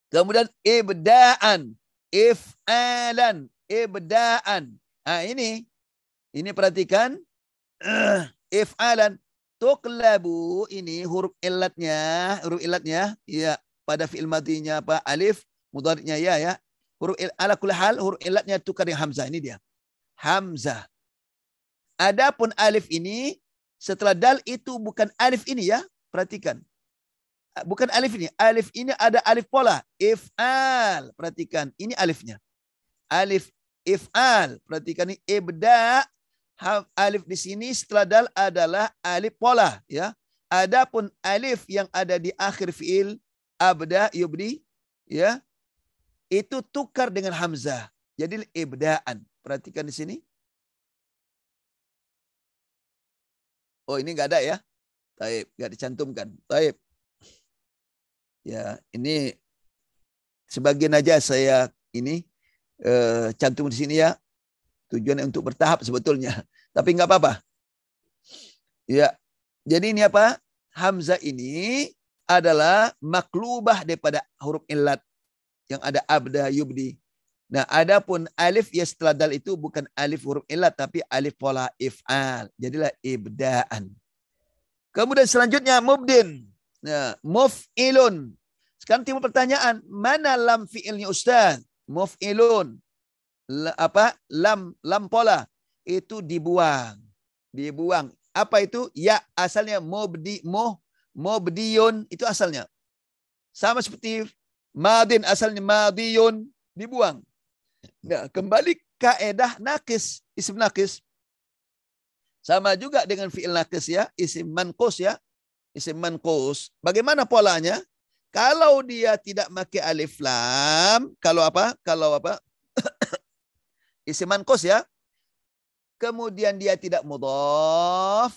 Kemudian ibdaan, if'alan, ibdaan. Ah ini ini perhatikan if'alan tuklabu ini huruf illatnya, huruf illatnya ya pada fi'il madinya apa? Alif mudariknya ya ya. Huruf il, ala kulli hal huruf ilatnya tukar dengan hamzah ini dia. Hamzah. Adapun alif ini setelah dal itu bukan alif ini ya. Perhatikan. Bukan alif ini. Alif ini ada alif pola. If'al. Perhatikan. Ini alifnya. Alif if'al. Perhatikan ini ibda. Alif di sini setelah dal adalah alif pola. ya. Adapun alif yang ada di akhir fiil abda yubdi ya itu tukar dengan hamzah. Jadi ibdaan. Perhatikan di sini. Oh ini nggak ada ya. Taib, nggak dicantumkan. Taib. Ya ini sebagian aja saya ini eh, cantum di sini ya. Tujuannya untuk bertahap sebetulnya. Tapi nggak apa-apa. Ya. Jadi ini apa? Hamzah ini adalah maklubah daripada huruf illat yang ada abda yubdi. Nah, adapun alif ya setelah dal itu bukan alif huruf ilat tapi alif pola if'al. Jadilah ibdaan. Kemudian selanjutnya mubdin. Nah, muf'ilun. Sekarang timbul pertanyaan, mana lam fi'ilnya Ustaz? Muf'ilun. apa? Lam lam pola itu dibuang. Dibuang. Apa itu? Ya asalnya mubdi muh mubdiyun itu asalnya. Sama seperti Madin asalnya madiyun dibuang. Nah, kembali kaedah nakis, isim nakis. Sama juga dengan fi'il nakis ya, isim manqus ya. Isim manqus. Bagaimana polanya? Kalau dia tidak pakai alif lam, kalau apa? Kalau apa? isim manqus ya. Kemudian dia tidak mudhaf,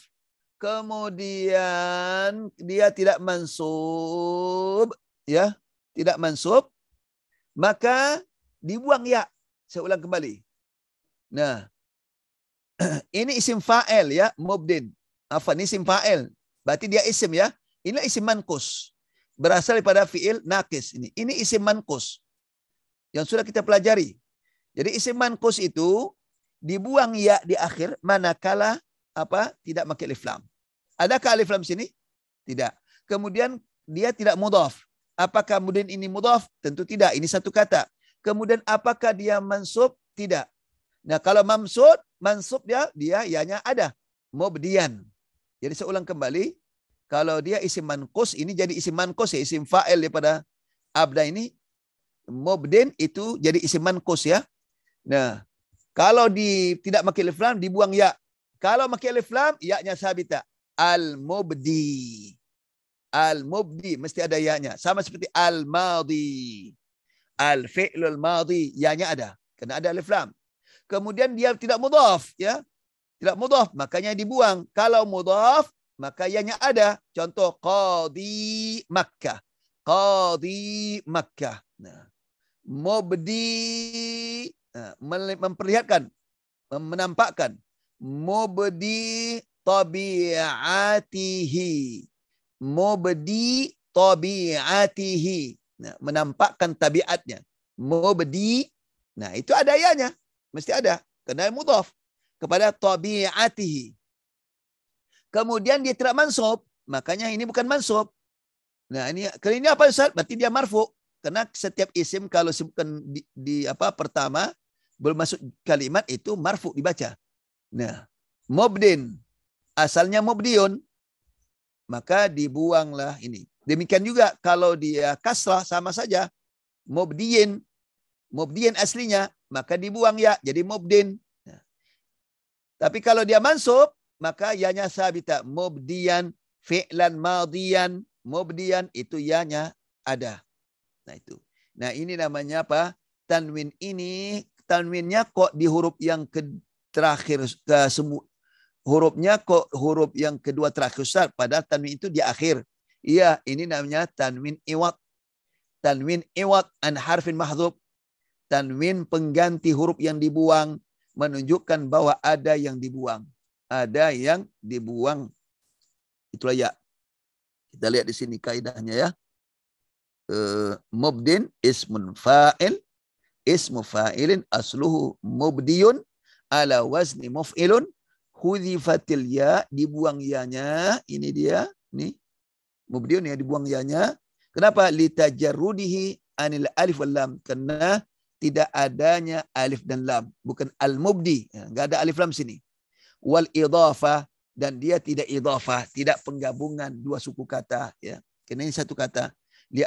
kemudian dia tidak mansub ya tidak mansub, maka dibuang ya. Saya ulang kembali. Nah, ini isim fa'il ya, mubdin. Apa ini isim fa'il. Berarti dia isim ya. Ini isim mankus. Berasal daripada fi'il nakis. Ini ini isim mankus. Yang sudah kita pelajari. Jadi isim mankus itu dibuang ya di akhir manakala apa tidak pakai alif lam. Adakah alif lam sini? Tidak. Kemudian dia tidak mudhaf. Apakah kemudian ini mudhaf? Tentu tidak. Ini satu kata. Kemudian apakah dia mansub? Tidak. Nah, kalau mansub, mansub dia dia ianya ada. Mubdian. Jadi saya ulang kembali, kalau dia isim manqus ini jadi isim manqus ya, isim fa'il daripada abda ini mubdin itu jadi isim manqus ya. Nah, kalau di tidak makil dibuang ya. Kalau makil lam ya-nya sabita. Al mubdi. Al-mubdi mesti ada ya Sama seperti al-madi. Al-fi'lul madi al filul madi ya ada. Karena ada alif lam. Kemudian dia tidak mudhaf ya. Tidak mudhaf makanya dibuang. Kalau mudhaf maka ya ada. Contoh qadi Makkah. Qadi Makkah. Nah, mubdi nah, memperlihatkan, menampakkan mubdi tabiatihi mubdi tabiatihi. Nah, menampakkan tabiatnya. Mubdi. Nah, itu ada ayahnya. Mesti ada. kena mudhaf. Kepada tabiatihi. Kemudian dia tidak mansub. Makanya ini bukan mansub. Nah, ini kali ini apa Ustaz? Berarti dia marfu. Karena setiap isim kalau bukan di, di apa pertama belum masuk kalimat itu marfu dibaca. Nah, mubdin asalnya mubdiun maka dibuanglah ini. Demikian juga kalau dia kasrah sama saja. mobdien mobdien aslinya. Maka dibuang ya. Jadi mobdin. Nah. Tapi kalau dia mansub. Maka yanya sabita. Mubdiyan. Fi'lan madiyan. Mubdiyan. Itu yanya ada. Nah itu. Nah ini namanya apa? Tanwin ini. Tanwinnya kok di huruf yang ke, terakhir ke semua hurufnya kok huruf yang kedua terakhir besar pada tanwin itu di akhir. Iya, ini namanya tanwin iwat. Tanwin iwat an harfin mahdhub. Tanwin pengganti huruf yang dibuang menunjukkan bahwa ada yang dibuang. Ada yang dibuang. Itulah ya. Kita lihat di sini kaidahnya ya. Eh, mubdin ismun fa'il ismu fa'ilin asluhu mubdiyun ala wazni muf'ilun fatil ya, dibuang yanya. Ini dia. Nih. Mubdiun ya, dibuang yanya. Kenapa? Litajarrudihi anil alif wal lam. Karena tidak adanya alif dan lam. Bukan al-mubdi. Enggak ya, ada alif lam sini. Wal idhafah. Dan dia tidak idhafah. Tidak penggabungan dua suku kata. ya Karena ini satu kata.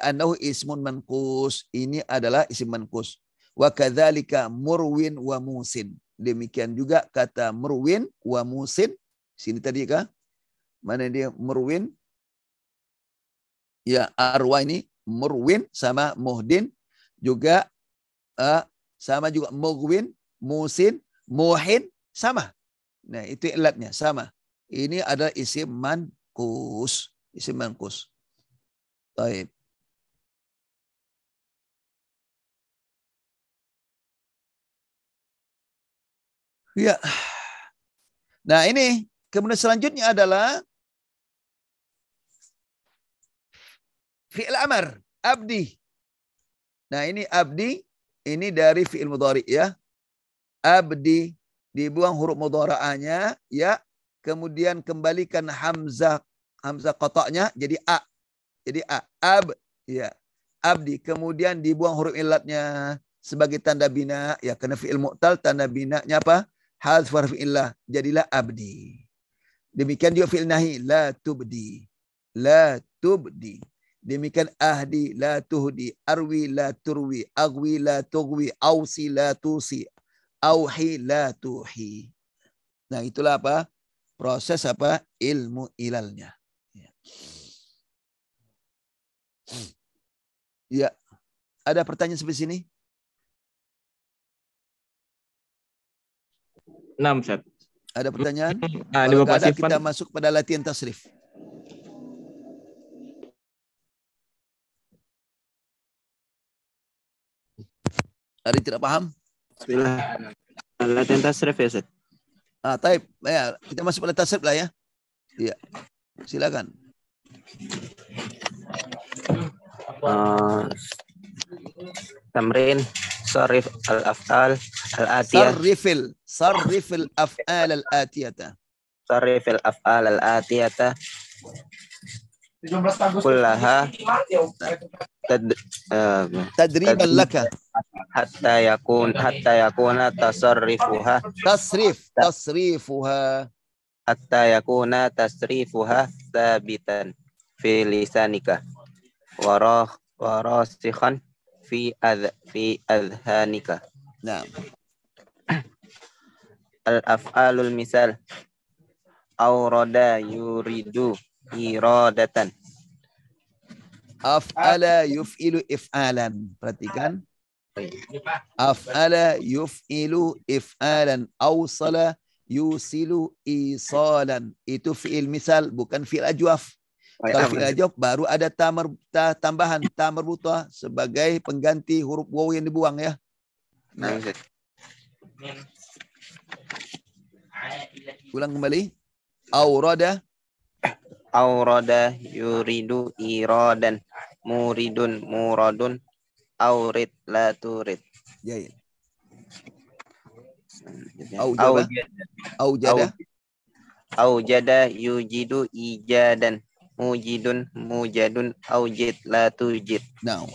anahu ismun mankus. Ini adalah isim mankus. Wa kadzalika murwin wa musin. Demikian juga kata merwin wa musin. Sini tadi kah? Mana dia merwin? Ya, arwa ini merwin sama muhdin juga uh, sama juga mughwin, musin, muhin sama. Nah, itu ilatnya sama. Ini adalah isim mankus, isim mankus. Baik. Ya. Nah, ini kemudian selanjutnya adalah fi'il amar, abdi. Nah, ini abdi ini dari fi'il mudhari ya. Abdi dibuang huruf mudhara'anya ya, kemudian kembalikan hamzah hamzah kotaknya jadi a. Jadi a ab ya. Abdi kemudian dibuang huruf ilatnya sebagai tanda bina ya karena fi'il mu'tal tanda binanya apa? Hal suara fi'illah. Jadilah abdi. Demikian juga fi'il nahi. La tubdi. La tubdi. Demikian ahdi la tuhdi, arwi la turwi, agwi la tugwi, ausi la tusi, auhi la tuhi. Nah itulah apa? Proses apa? Ilmu ilalnya. Ya. ya. Ada pertanyaan seperti sini? enam set. Ada pertanyaan? Nah, hmm. Bapak ada, Sifan. kita masuk pada latihan tasrif. Hari tidak paham? Bismillah. Latihan tasrif ya, Set. Ah, taip. Ya, kita masuk pada tasrif lah ya. Iya. Silakan. Uh, tamrin صرف الأفعال الآتية صرف صرف الأفعال الآتية صرف الأفعال الآتية كلها آه، تدريبا لك حتى يكون حتى يكون تصرفها تصريف تصريفها حتى يكون تصريفها ثابتا في لسانك وراسخا fi ad fi adhanika. Naam. Al af'alul misal awrada yuridu iradatan. Af'ala yuf'ilu if'alan. Perhatikan. Af'ala yuf'ilu if'alan. Awsala yusilu isalan. Itu fi'il misal, bukan fi'il ajwaf. Kalau fi'il jawab baru ada tamar ta, tambahan tamar buta sebagai pengganti huruf waw yang dibuang ya. Nah. Iya, Ulang kembali. Aurada aurada yuridu iradan muridun muradun aurid la turid. Ya, ya. Aujada. Aujada. Aujada yujidu ijadan mujidun mujadun aujid la tujid now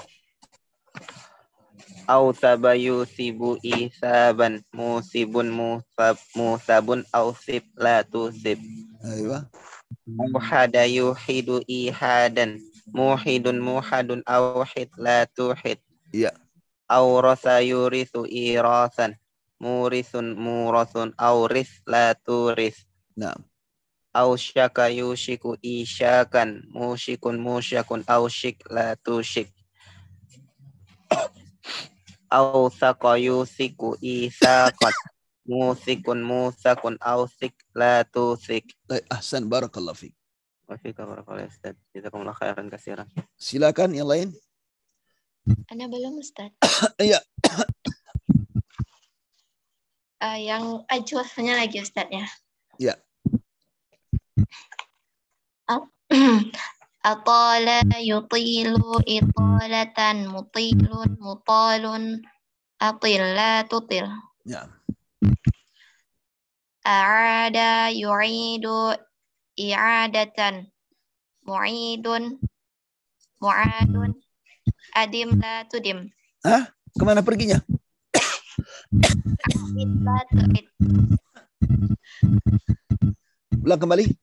au sabayu sibu isaban musibun musab musabun au sib la tusib aywa au hadayu hidu ihadan muhidun muhadun au hid la tuhid ya yeah. au rasa yurisu irasan murisun murasun au ris la turis Naam syaka yushiku isyakan musyikun musyakun syik la au ausaqa yusiku isaqat musikun au ausik la tusik Baik, eh, ahsan barakallahu fiik wa fika barakallahu ya, jazakumullah khairan kasiran. silakan yang lain Ana belum ustaz iya uh, yang ajuannya eh, lagi ustaz ya iya Atala yutilu italatan mutilun mutalun atil la tutil. Ya. A'ada yu'idu i'adatan mu'idun mu'adun adim la tudim. Hah? Kemana perginya? Ulang kembali.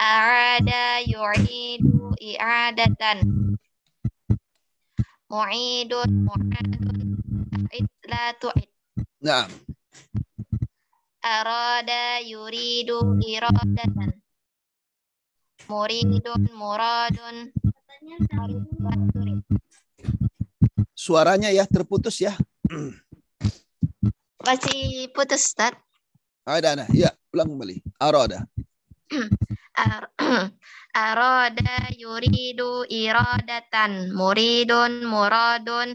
arada yu'idu i'adatan mu'idun mu'adun ta'id la tu'id Naam. Arada yuridu iradatan. Muridun muradun. Suaranya ya terputus ya. Masih putus, Ustaz. Ada, ada. Ya, ulang kembali. Arada. aroda yuridu iradatan muridun muradun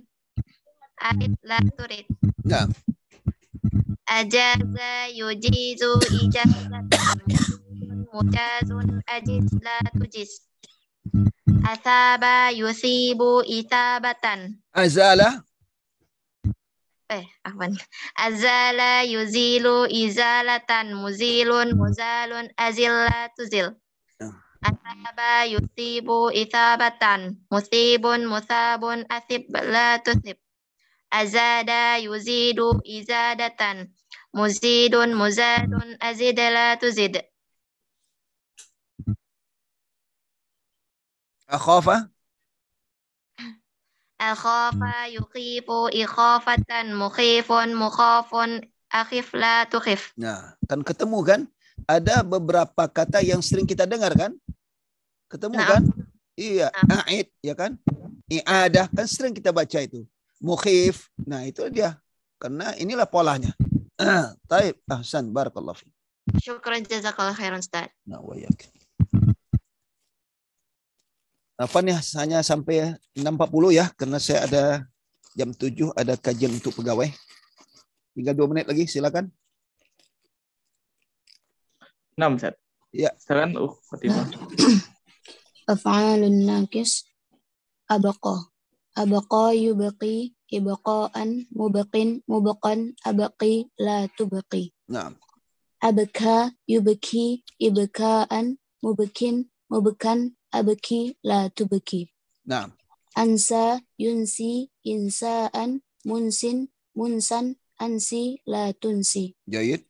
alif la turid ya ajaza yujizu ijazatan mujazun ajiz la tujiz asaba yusibu itabatan azala eh afwan azala yuzilu izalatan muzilun muzalun azilla tuzil asaba ah. yusibu itabatan musibun musabun asib la tusib azada yuzidu izadatan muzidun muzadun azid la tuzid akhafa Akhafa yukifu ikhafatan mukhifun mukhafun akhif la tukhif. Nah, kan ketemu kan? Ada beberapa kata yang sering kita dengar kan? Ketemu nah. kan? Iya, nah. a'id ya kan? I'adah kan sering kita baca itu. Mukhif. Nah, itu dia. Karena inilah polanya. Taib, ahsan, barakallahu fiik. Syukran jazakallahu khairan Ustaz. Nah, wa yakin apa nih hanya sampai 6.40 ya karena saya ada jam 7 ada kajian untuk pegawai. Tinggal dua menit lagi silakan. 6 set Ya. Silakan uh Fatimah. Afa'alun nakis abaqa. Abaqa yubaqi ibaqaan mubaqin mubaqan abaqi la tubaqi. Naam. Abaka yubaqi ibaqaan mubakin mubakan abeki la tubki. Nah. Ansa yunsi insaan munsin munsan ansi la tunsi. Jayid.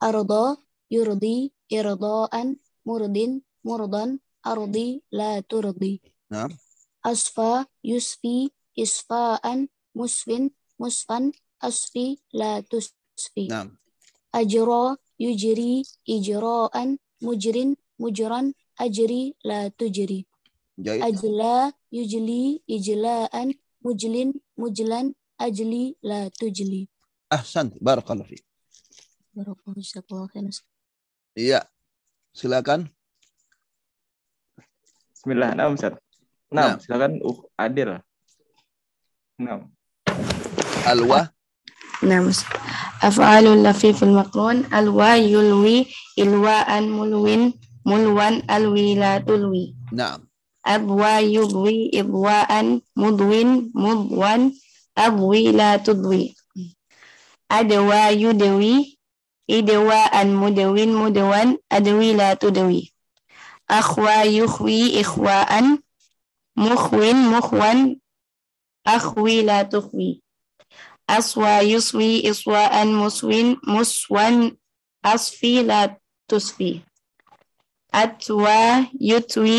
Arda yurdi irdaan murdin murdan ardi la turdi. Nah. Asfa yusfi isfaan musfin musfan asfi la tusfi. Nah. Ajra yujri an mujrin mujran ajri la tujri. Ajla yujli ijlaan mujlin mujlan ajli la tujli. Ahsan, barakallahu fi. Barakallahu Iya. Silakan. Bismillah, nah, Ustaz. Nah, nah. silakan uh, Adil. Nah. Alwa. Nah, Af'alul lafiful maqrun alwa yulwi ilwaan mulwin ملوان ألوي لا تلوي نعم أبوى يبوي إضواء مضو مضوا أبوي لا تضوي أدوى يدوي إدواء مدو مدوان أدوي لا تدوي أخوى يخوي إخواء مخو مخوان أخوي لا تخوي أصوى يصوي إصواء مسوين مسوان أصفي لا تصفي atwa yutwi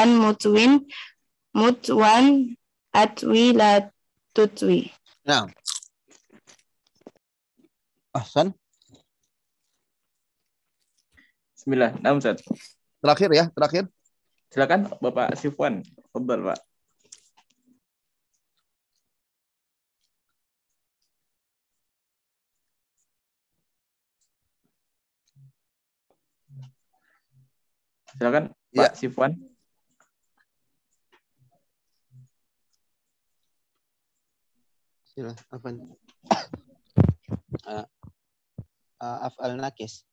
an mutwin mutwan atwi la tutwi. Nah. Ahsan. Bismillah. Nah, Ustaz. Terakhir ya, terakhir. Silakan Bapak Sifwan. Fadhal, Pak. Silakan Pak ya. Sifwan. Silah, apa? Uh, uh, af'al nakis.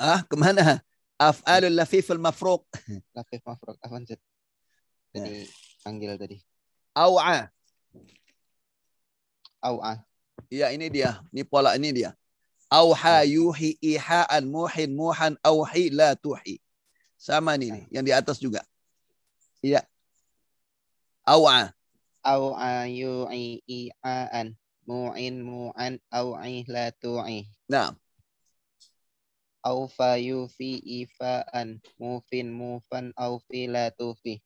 Ah, kemana? Af'alul lafiful mafruq. Lafif mafruq. Afan Zed. Tadi eh. panggil tadi. Aw'a. Aw'a. Iya, ini dia. Ini pola ini dia. Auha hmm. yuhi iha'an muhin muhan auhi la tuhi. Sama nih, nah. yang di atas juga. Iya. Awa. awa ayu'i i'aan. Mu'in mu'an la ihlatu'i. Nah. Au fayufi ifa'an. Mufin mufan au filatufi.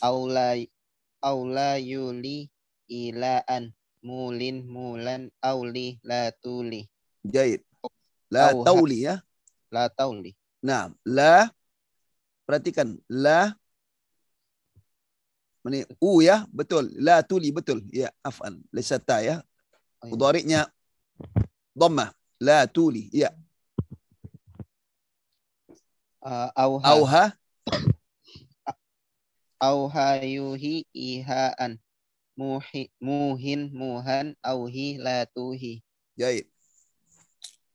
Au la, aula la yuli ilaan. Mulin mulan auli li tuli Jahit. La tauli ya. La tauli. Nah. La. Perhatikan. La. Ini U ya. Betul. La tuli. Betul. Ya. Afan. Lesata ya. Oh, ya. Mudariknya. dhamma La tuli. Ya. Uh, auha. Auha. yuhi ihaan. Muhi, muhin, muhan, auhi, latuhi. jaid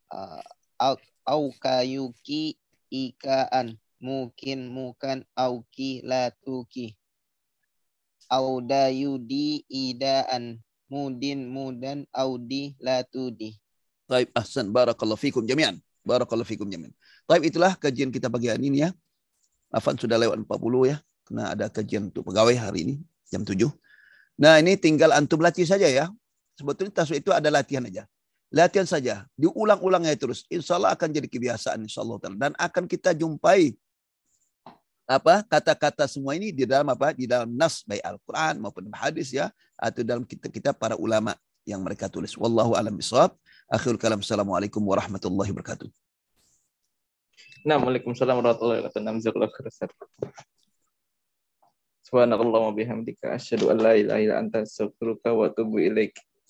Uh, ah, au, kayuki ikaan mungkin mukan auki latuki auda yudi idaan mudin mudan audi latudi Taib ahsan barakallahu fikum jami'an. Barakallahu fikum jami'an. Taib itulah kajian kita pagi hari ini ya. Afan sudah lewat 40 ya. Karena ada kajian untuk pegawai hari ini jam 7. Nah ini tinggal antum latih saja ya. Sebetulnya tasawuf itu ada latihan aja. Latihan saja. Diulang-ulang ya terus. insyaallah akan jadi kebiasaan insyaallah Dan akan kita jumpai apa kata-kata semua ini di dalam apa di dalam nas baik Al-Qur'an maupun hadis ya atau dalam kita kita para ulama yang mereka tulis wallahu alam bisawab akhir kalam assalamualaikum warahmatullahi wabarakatuh Nah, Waalaikumsalam warahmatullahi wabarakatuh. Namzakullah subhanallahi wa bihamdika asyhadu an la ilaha illa anta astaghfiruka wa atubu ilaika